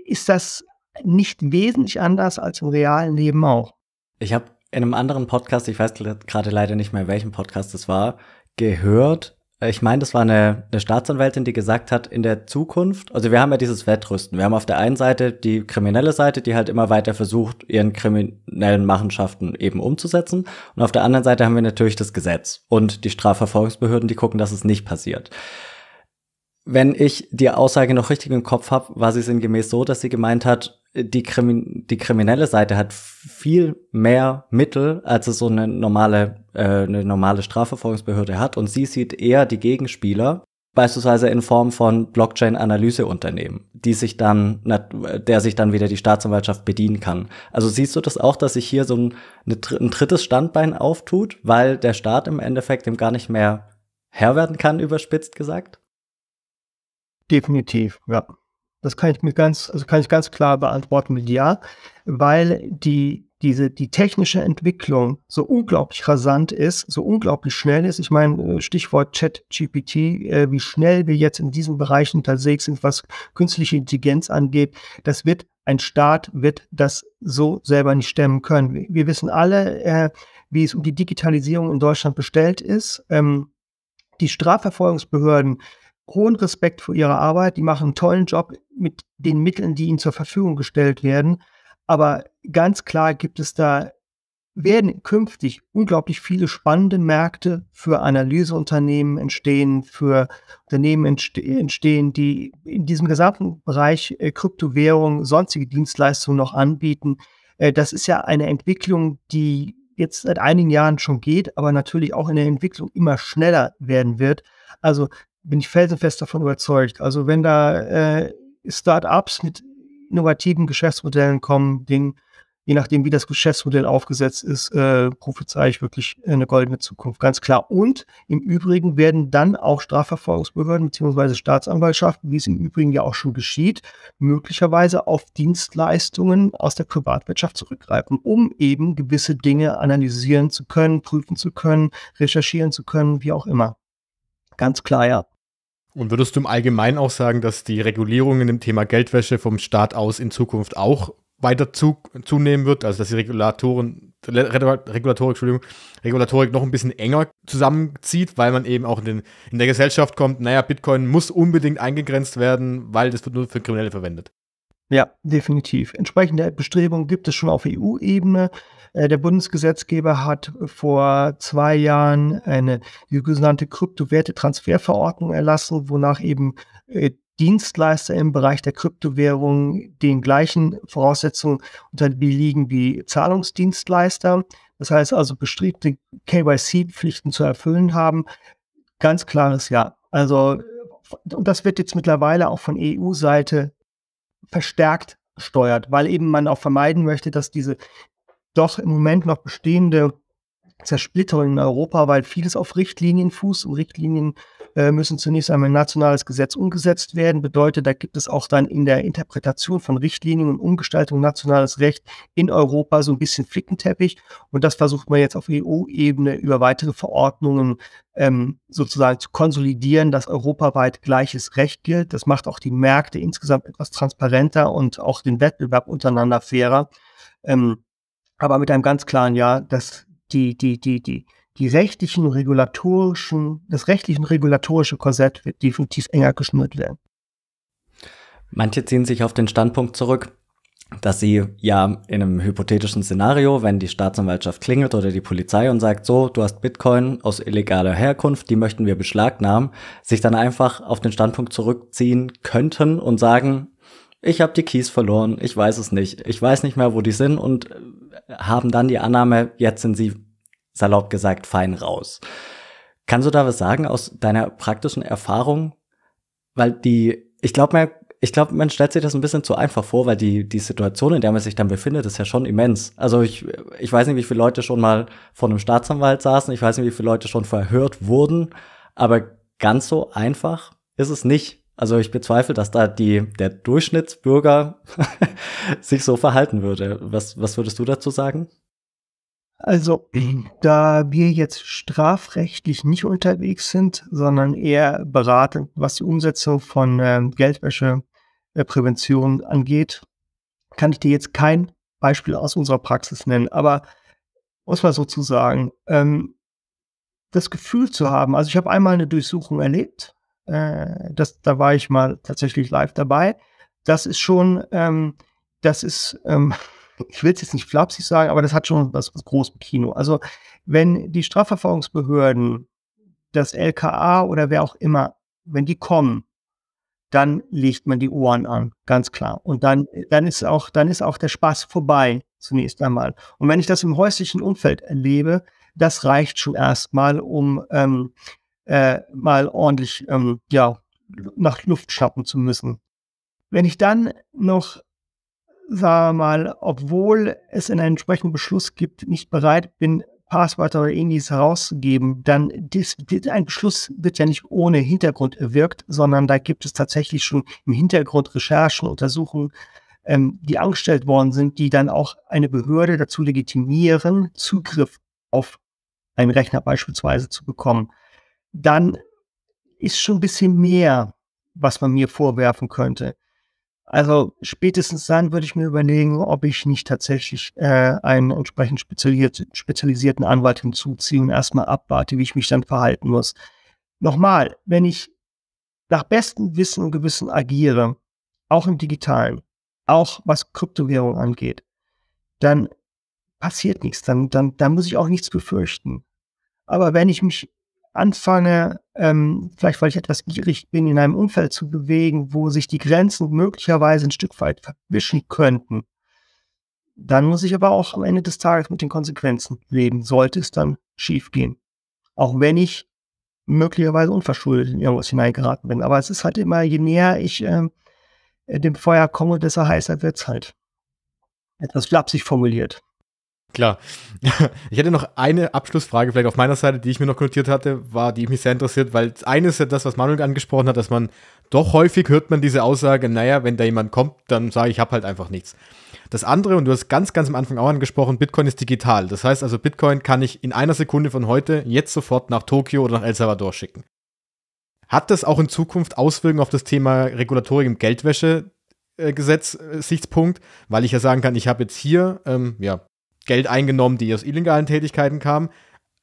ist das nicht wesentlich anders als im realen Leben auch. Ich habe in einem anderen Podcast, ich weiß gerade leider nicht mehr, welchen Podcast es war, gehört, äh, ich meine, das war eine, eine Staatsanwältin, die gesagt hat, in der Zukunft, also wir haben ja dieses Wettrüsten. Wir haben auf der einen Seite die kriminelle Seite, die halt immer weiter versucht, ihren kriminellen Machenschaften eben umzusetzen. Und auf der anderen Seite haben wir natürlich das Gesetz und die Strafverfolgungsbehörden, die gucken, dass es nicht passiert wenn ich die Aussage noch richtig im Kopf habe, war sie sinngemäß so, dass sie gemeint hat, die, Krimi die kriminelle Seite hat viel mehr Mittel, als es so eine normale, äh, eine normale Strafverfolgungsbehörde hat. Und sie sieht eher die Gegenspieler, beispielsweise in Form von Blockchain-Analyseunternehmen, die sich dann, der sich dann wieder die Staatsanwaltschaft bedienen kann. Also siehst du das auch, dass sich hier so ein, ein drittes Standbein auftut, weil der Staat im Endeffekt dem gar nicht mehr Herr werden kann, überspitzt gesagt? Definitiv, ja. Das kann ich mir ganz, also kann ich ganz klar beantworten mit Ja, weil die, diese, die technische Entwicklung so unglaublich rasant ist, so unglaublich schnell ist. Ich meine, äh, Stichwort Chat-GPT, äh, wie schnell wir jetzt in diesen Bereichen unterwegs sind, was künstliche Intelligenz angeht, das wird, ein Staat wird das so selber nicht stemmen können. Wir wissen alle, äh, wie es um die Digitalisierung in Deutschland bestellt ist. Ähm, die Strafverfolgungsbehörden hohen Respekt vor ihrer Arbeit. Die machen einen tollen Job mit den Mitteln, die ihnen zur Verfügung gestellt werden. Aber ganz klar gibt es da, werden künftig unglaublich viele spannende Märkte für Analyseunternehmen entstehen, für Unternehmen entstehen, die in diesem gesamten Bereich äh, Kryptowährung, sonstige Dienstleistungen noch anbieten. Äh, das ist ja eine Entwicklung, die jetzt seit einigen Jahren schon geht, aber natürlich auch in der Entwicklung immer schneller werden wird. Also bin ich felsenfest davon überzeugt. Also wenn da äh, Start-ups mit innovativen Geschäftsmodellen kommen, denen, je nachdem, wie das Geschäftsmodell aufgesetzt ist, äh, prophezei ich wirklich eine goldene Zukunft, ganz klar. Und im Übrigen werden dann auch Strafverfolgungsbehörden bzw. Staatsanwaltschaften, wie es im Übrigen ja auch schon geschieht, möglicherweise auf Dienstleistungen aus der Privatwirtschaft zurückgreifen, um eben gewisse Dinge analysieren zu können, prüfen zu können, recherchieren zu können, wie auch immer. Ganz klar, ja. Und würdest du im Allgemeinen auch sagen, dass die Regulierungen im Thema Geldwäsche vom Staat aus in Zukunft auch weiter zu, zunehmen wird, also dass die Regulatoren, Regulatorik, Entschuldigung, Regulatorik noch ein bisschen enger zusammenzieht, weil man eben auch in, den, in der Gesellschaft kommt, naja, Bitcoin muss unbedingt eingegrenzt werden, weil das wird nur für Kriminelle verwendet. Ja, definitiv. Entsprechende Bestrebungen gibt es schon auf EU-Ebene. Äh, der Bundesgesetzgeber hat vor zwei Jahren eine sogenannte Kryptowertetransferverordnung erlassen, wonach eben äh, Dienstleister im Bereich der Kryptowährungen den gleichen Voraussetzungen unterliegen wie Zahlungsdienstleister. Das heißt also, bestrebte KYC-Pflichten zu erfüllen haben. Ganz klares Ja. Also, und das wird jetzt mittlerweile auch von EU-Seite verstärkt steuert, weil eben man auch vermeiden möchte, dass diese doch im Moment noch bestehende Zersplitterung in Europa, weil vieles auf Richtlinien fußt. Und Richtlinien äh, müssen zunächst einmal in nationales Gesetz umgesetzt werden. Bedeutet, da gibt es auch dann in der Interpretation von Richtlinien und Umgestaltung nationales Recht in Europa so ein bisschen Flickenteppich. Und das versucht man jetzt auf EU-Ebene über weitere Verordnungen ähm, sozusagen zu konsolidieren, dass europaweit gleiches Recht gilt. Das macht auch die Märkte insgesamt etwas transparenter und auch den Wettbewerb untereinander fairer. Ähm, aber mit einem ganz klaren Ja, dass die, die, die, die, die rechtlichen regulatorischen, das rechtlichen regulatorische Korsett wird definitiv enger geschnürt werden. Manche ziehen sich auf den Standpunkt zurück, dass sie ja in einem hypothetischen Szenario, wenn die Staatsanwaltschaft klingelt oder die Polizei und sagt, so, du hast Bitcoin aus illegaler Herkunft, die möchten wir beschlagnahmen, sich dann einfach auf den Standpunkt zurückziehen könnten und sagen, ich habe die Keys verloren, ich weiß es nicht. Ich weiß nicht mehr, wo die sind und äh, haben dann die Annahme, jetzt sind sie salopp gesagt fein raus. Kannst du da was sagen aus deiner praktischen Erfahrung? Weil die, ich glaube mir, ich glaube, man stellt sich das ein bisschen zu einfach vor, weil die, die Situation, in der man sich dann befindet, ist ja schon immens. Also ich, ich weiß nicht, wie viele Leute schon mal vor einem Staatsanwalt saßen, ich weiß nicht, wie viele Leute schon verhört wurden, aber ganz so einfach ist es nicht. Also ich bezweifle, dass da die, der Durchschnittsbürger sich so verhalten würde. Was, was würdest du dazu sagen? Also, da wir jetzt strafrechtlich nicht unterwegs sind, sondern eher beraten, was die Umsetzung von ähm, Geldwäscheprävention äh, angeht, kann ich dir jetzt kein Beispiel aus unserer Praxis nennen. Aber muss man sozusagen, ähm, das Gefühl zu haben, also ich habe einmal eine Durchsuchung erlebt, äh, das, da war ich mal tatsächlich live dabei. Das ist schon, ähm, das ist, ähm, ich will es jetzt nicht flapsig sagen, aber das hat schon was, was groß Kino. Also wenn die Strafverfolgungsbehörden, das LKA oder wer auch immer, wenn die kommen, dann legt man die Ohren an, ganz klar. Und dann, dann ist auch, dann ist auch der Spaß vorbei, zunächst einmal. Und wenn ich das im häuslichen Umfeld erlebe, das reicht schon erstmal, um, ähm, äh, mal ordentlich ähm, ja, nach Luft schnappen zu müssen. Wenn ich dann noch, sage mal, obwohl es einen entsprechenden Beschluss gibt, nicht bereit bin, Passwörter oder ähnliches herauszugeben, dann dies, dies, ein Beschluss wird ja nicht ohne Hintergrund erwirkt, sondern da gibt es tatsächlich schon im Hintergrund Recherchen, Untersuchungen, ähm, die angestellt worden sind, die dann auch eine Behörde dazu legitimieren, Zugriff auf einen Rechner beispielsweise zu bekommen dann ist schon ein bisschen mehr, was man mir vorwerfen könnte. Also spätestens dann würde ich mir überlegen, ob ich nicht tatsächlich äh, einen entsprechend spezialisierten Anwalt hinzuziehe und erstmal abwarte, wie ich mich dann verhalten muss. Nochmal, wenn ich nach bestem Wissen und Gewissen agiere, auch im digitalen, auch was Kryptowährung angeht, dann passiert nichts, dann, dann, dann muss ich auch nichts befürchten. Aber wenn ich mich anfange, ähm, vielleicht weil ich etwas gierig bin, in einem Umfeld zu bewegen, wo sich die Grenzen möglicherweise ein Stück weit verwischen könnten, dann muss ich aber auch am Ende des Tages mit den Konsequenzen leben, sollte es dann schiefgehen, Auch wenn ich möglicherweise unverschuldet in irgendwas hineingeraten bin. Aber es ist halt immer, je näher ich ähm, dem Feuer komme, desto heißer wird es halt. Etwas flapsig formuliert. Klar. Ich hätte noch eine Abschlussfrage vielleicht auf meiner Seite, die ich mir noch notiert hatte, war, die mich sehr interessiert, weil eines ist ja das, was Manuel angesprochen hat, dass man doch häufig hört man diese Aussage, naja, wenn da jemand kommt, dann sage ich, ich habe halt einfach nichts. Das andere, und du hast ganz, ganz am Anfang auch angesprochen, Bitcoin ist digital. Das heißt also, Bitcoin kann ich in einer Sekunde von heute jetzt sofort nach Tokio oder nach El Salvador schicken. Hat das auch in Zukunft Auswirkungen auf das Thema Regulatorik im Geldwäschegesetz-Sichtspunkt? Äh, weil ich ja sagen kann, ich habe jetzt hier, ähm, ja, Geld eingenommen, die aus illegalen Tätigkeiten kamen,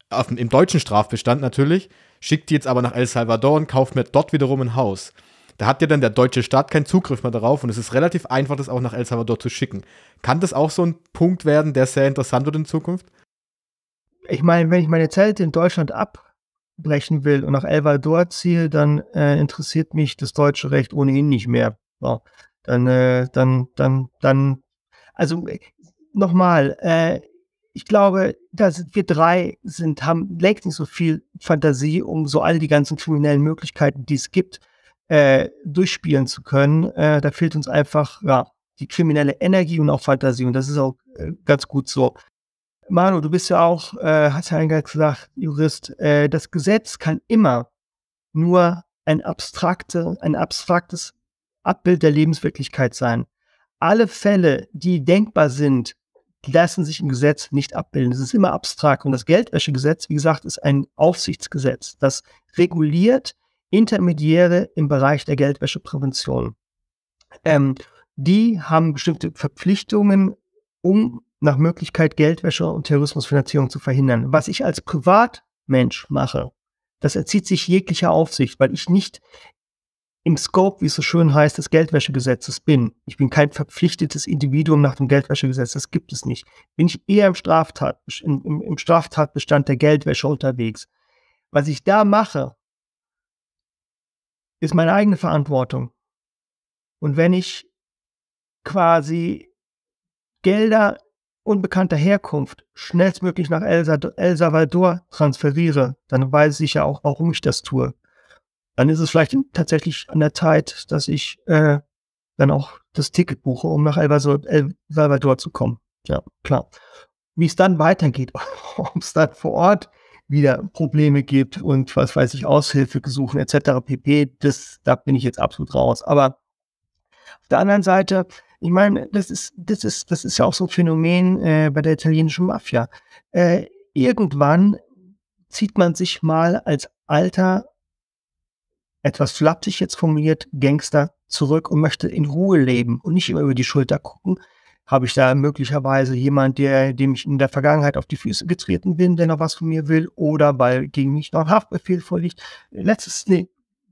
auf, im deutschen Strafbestand natürlich, schickt die jetzt aber nach El Salvador und kauft mir dort wiederum ein Haus. Da hat ja dann der deutsche Staat keinen Zugriff mehr darauf und es ist relativ einfach, das auch nach El Salvador zu schicken. Kann das auch so ein Punkt werden, der sehr interessant wird in Zukunft? Ich meine, wenn ich meine Zelte in Deutschland abbrechen will und nach El Salvador ziehe, dann äh, interessiert mich das deutsche Recht ohnehin nicht mehr. Ja, dann, äh, dann, dann, dann, also äh, nochmal, äh, ich glaube, da sind wir drei sind, haben längst nicht so viel Fantasie, um so all die ganzen kriminellen Möglichkeiten, die es gibt, äh, durchspielen zu können. Äh, da fehlt uns einfach ja, die kriminelle Energie und auch Fantasie. Und das ist auch äh, ganz gut so. Manu, du bist ja auch, äh, hast ja eingangs gesagt, Jurist, äh, das Gesetz kann immer nur ein, abstrakte, ein abstraktes Abbild der Lebenswirklichkeit sein. Alle Fälle, die denkbar sind, die lassen sich im Gesetz nicht abbilden. Es ist immer abstrakt. Und das Geldwäschegesetz, wie gesagt, ist ein Aufsichtsgesetz, das reguliert Intermediäre im Bereich der Geldwäscheprävention. Ähm, die haben bestimmte Verpflichtungen, um nach Möglichkeit Geldwäsche und Terrorismusfinanzierung zu verhindern. Was ich als Privatmensch mache, das erzieht sich jeglicher Aufsicht, weil ich nicht im Scope, wie es so schön heißt, des Geldwäschegesetzes bin. Ich bin kein verpflichtetes Individuum nach dem Geldwäschegesetz, das gibt es nicht. Bin ich eher im, Straftat, im, im Straftatbestand der Geldwäsche unterwegs. Was ich da mache, ist meine eigene Verantwortung. Und wenn ich quasi Gelder unbekannter Herkunft schnellstmöglich nach El, El Salvador transferiere, dann weiß ich ja auch, warum ich das tue dann ist es vielleicht tatsächlich an der Zeit, dass ich äh, dann auch das Ticket buche, um nach El Salvador zu kommen. Ja, klar. Wie es dann weitergeht, ob es dann vor Ort wieder Probleme gibt und was weiß ich, Aushilfe gesuchen etc. pp. Das, da bin ich jetzt absolut raus. Aber auf der anderen Seite, ich meine, das ist, das ist, das ist ja auch so ein Phänomen äh, bei der italienischen Mafia. Äh, irgendwann zieht man sich mal als alter etwas flapsig jetzt formuliert, Gangster zurück und möchte in Ruhe leben und nicht immer über die Schulter gucken. Habe ich da möglicherweise jemand, der, dem ich in der Vergangenheit auf die Füße getreten bin, der noch was von mir will oder weil gegen mich noch ein Haftbefehl vorliegt? Letztes, nee,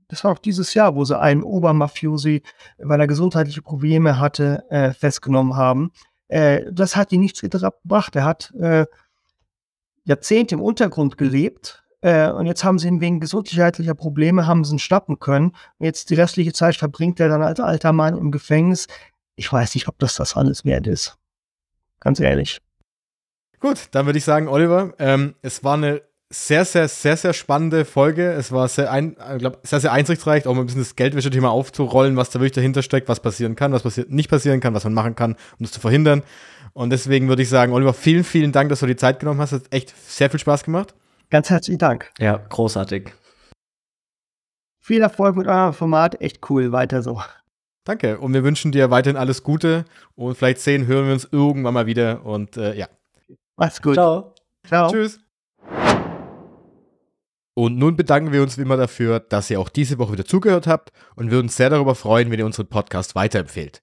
das war auch dieses Jahr, wo sie einen Obermafiosi, weil er gesundheitliche Probleme hatte, äh, festgenommen haben. Äh, das hat ihn nichts gebracht. Er hat äh, Jahrzehnte im Untergrund gelebt, äh, und jetzt haben sie ihn wegen gesundheitlicher Probleme haben sie ihn schnappen können. Und jetzt die restliche Zeit verbringt er dann als alter Mann im Gefängnis. Ich weiß nicht, ob das das alles wert ist. Ganz ehrlich. Gut, dann würde ich sagen, Oliver, ähm, es war eine sehr, sehr, sehr, sehr spannende Folge. Es war sehr, ein, äh, glaub, sehr, sehr einsichtreich, auch mal ein bisschen das Geldwäsche-Thema aufzurollen, was da wirklich dahinter steckt, was passieren kann, was passi nicht passieren kann, was man machen kann, um das zu verhindern. Und deswegen würde ich sagen, Oliver, vielen, vielen Dank, dass du die Zeit genommen hast. Hat echt sehr viel Spaß gemacht. Ganz herzlichen Dank. Ja, großartig. Viel Erfolg mit eurem Format, echt cool, weiter so. Danke und wir wünschen dir weiterhin alles Gute und vielleicht sehen, hören wir uns irgendwann mal wieder und äh, ja. Mach's gut. Ciao. Ciao. Tschüss. Und nun bedanken wir uns wie immer dafür, dass ihr auch diese Woche wieder zugehört habt und würden uns sehr darüber freuen, wenn ihr unseren Podcast weiterempfehlt.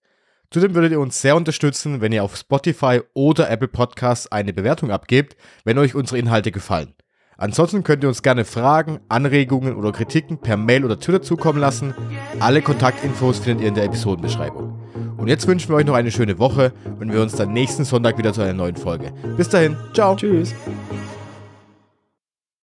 Zudem würdet ihr uns sehr unterstützen, wenn ihr auf Spotify oder Apple Podcasts eine Bewertung abgebt, wenn euch unsere Inhalte gefallen. Ansonsten könnt ihr uns gerne Fragen, Anregungen oder Kritiken per Mail oder Twitter zukommen lassen. Alle Kontaktinfos findet ihr in der Episodenbeschreibung. Und jetzt wünschen wir euch noch eine schöne Woche und wir uns dann nächsten Sonntag wieder zu einer neuen Folge. Bis dahin, ciao. Tschüss.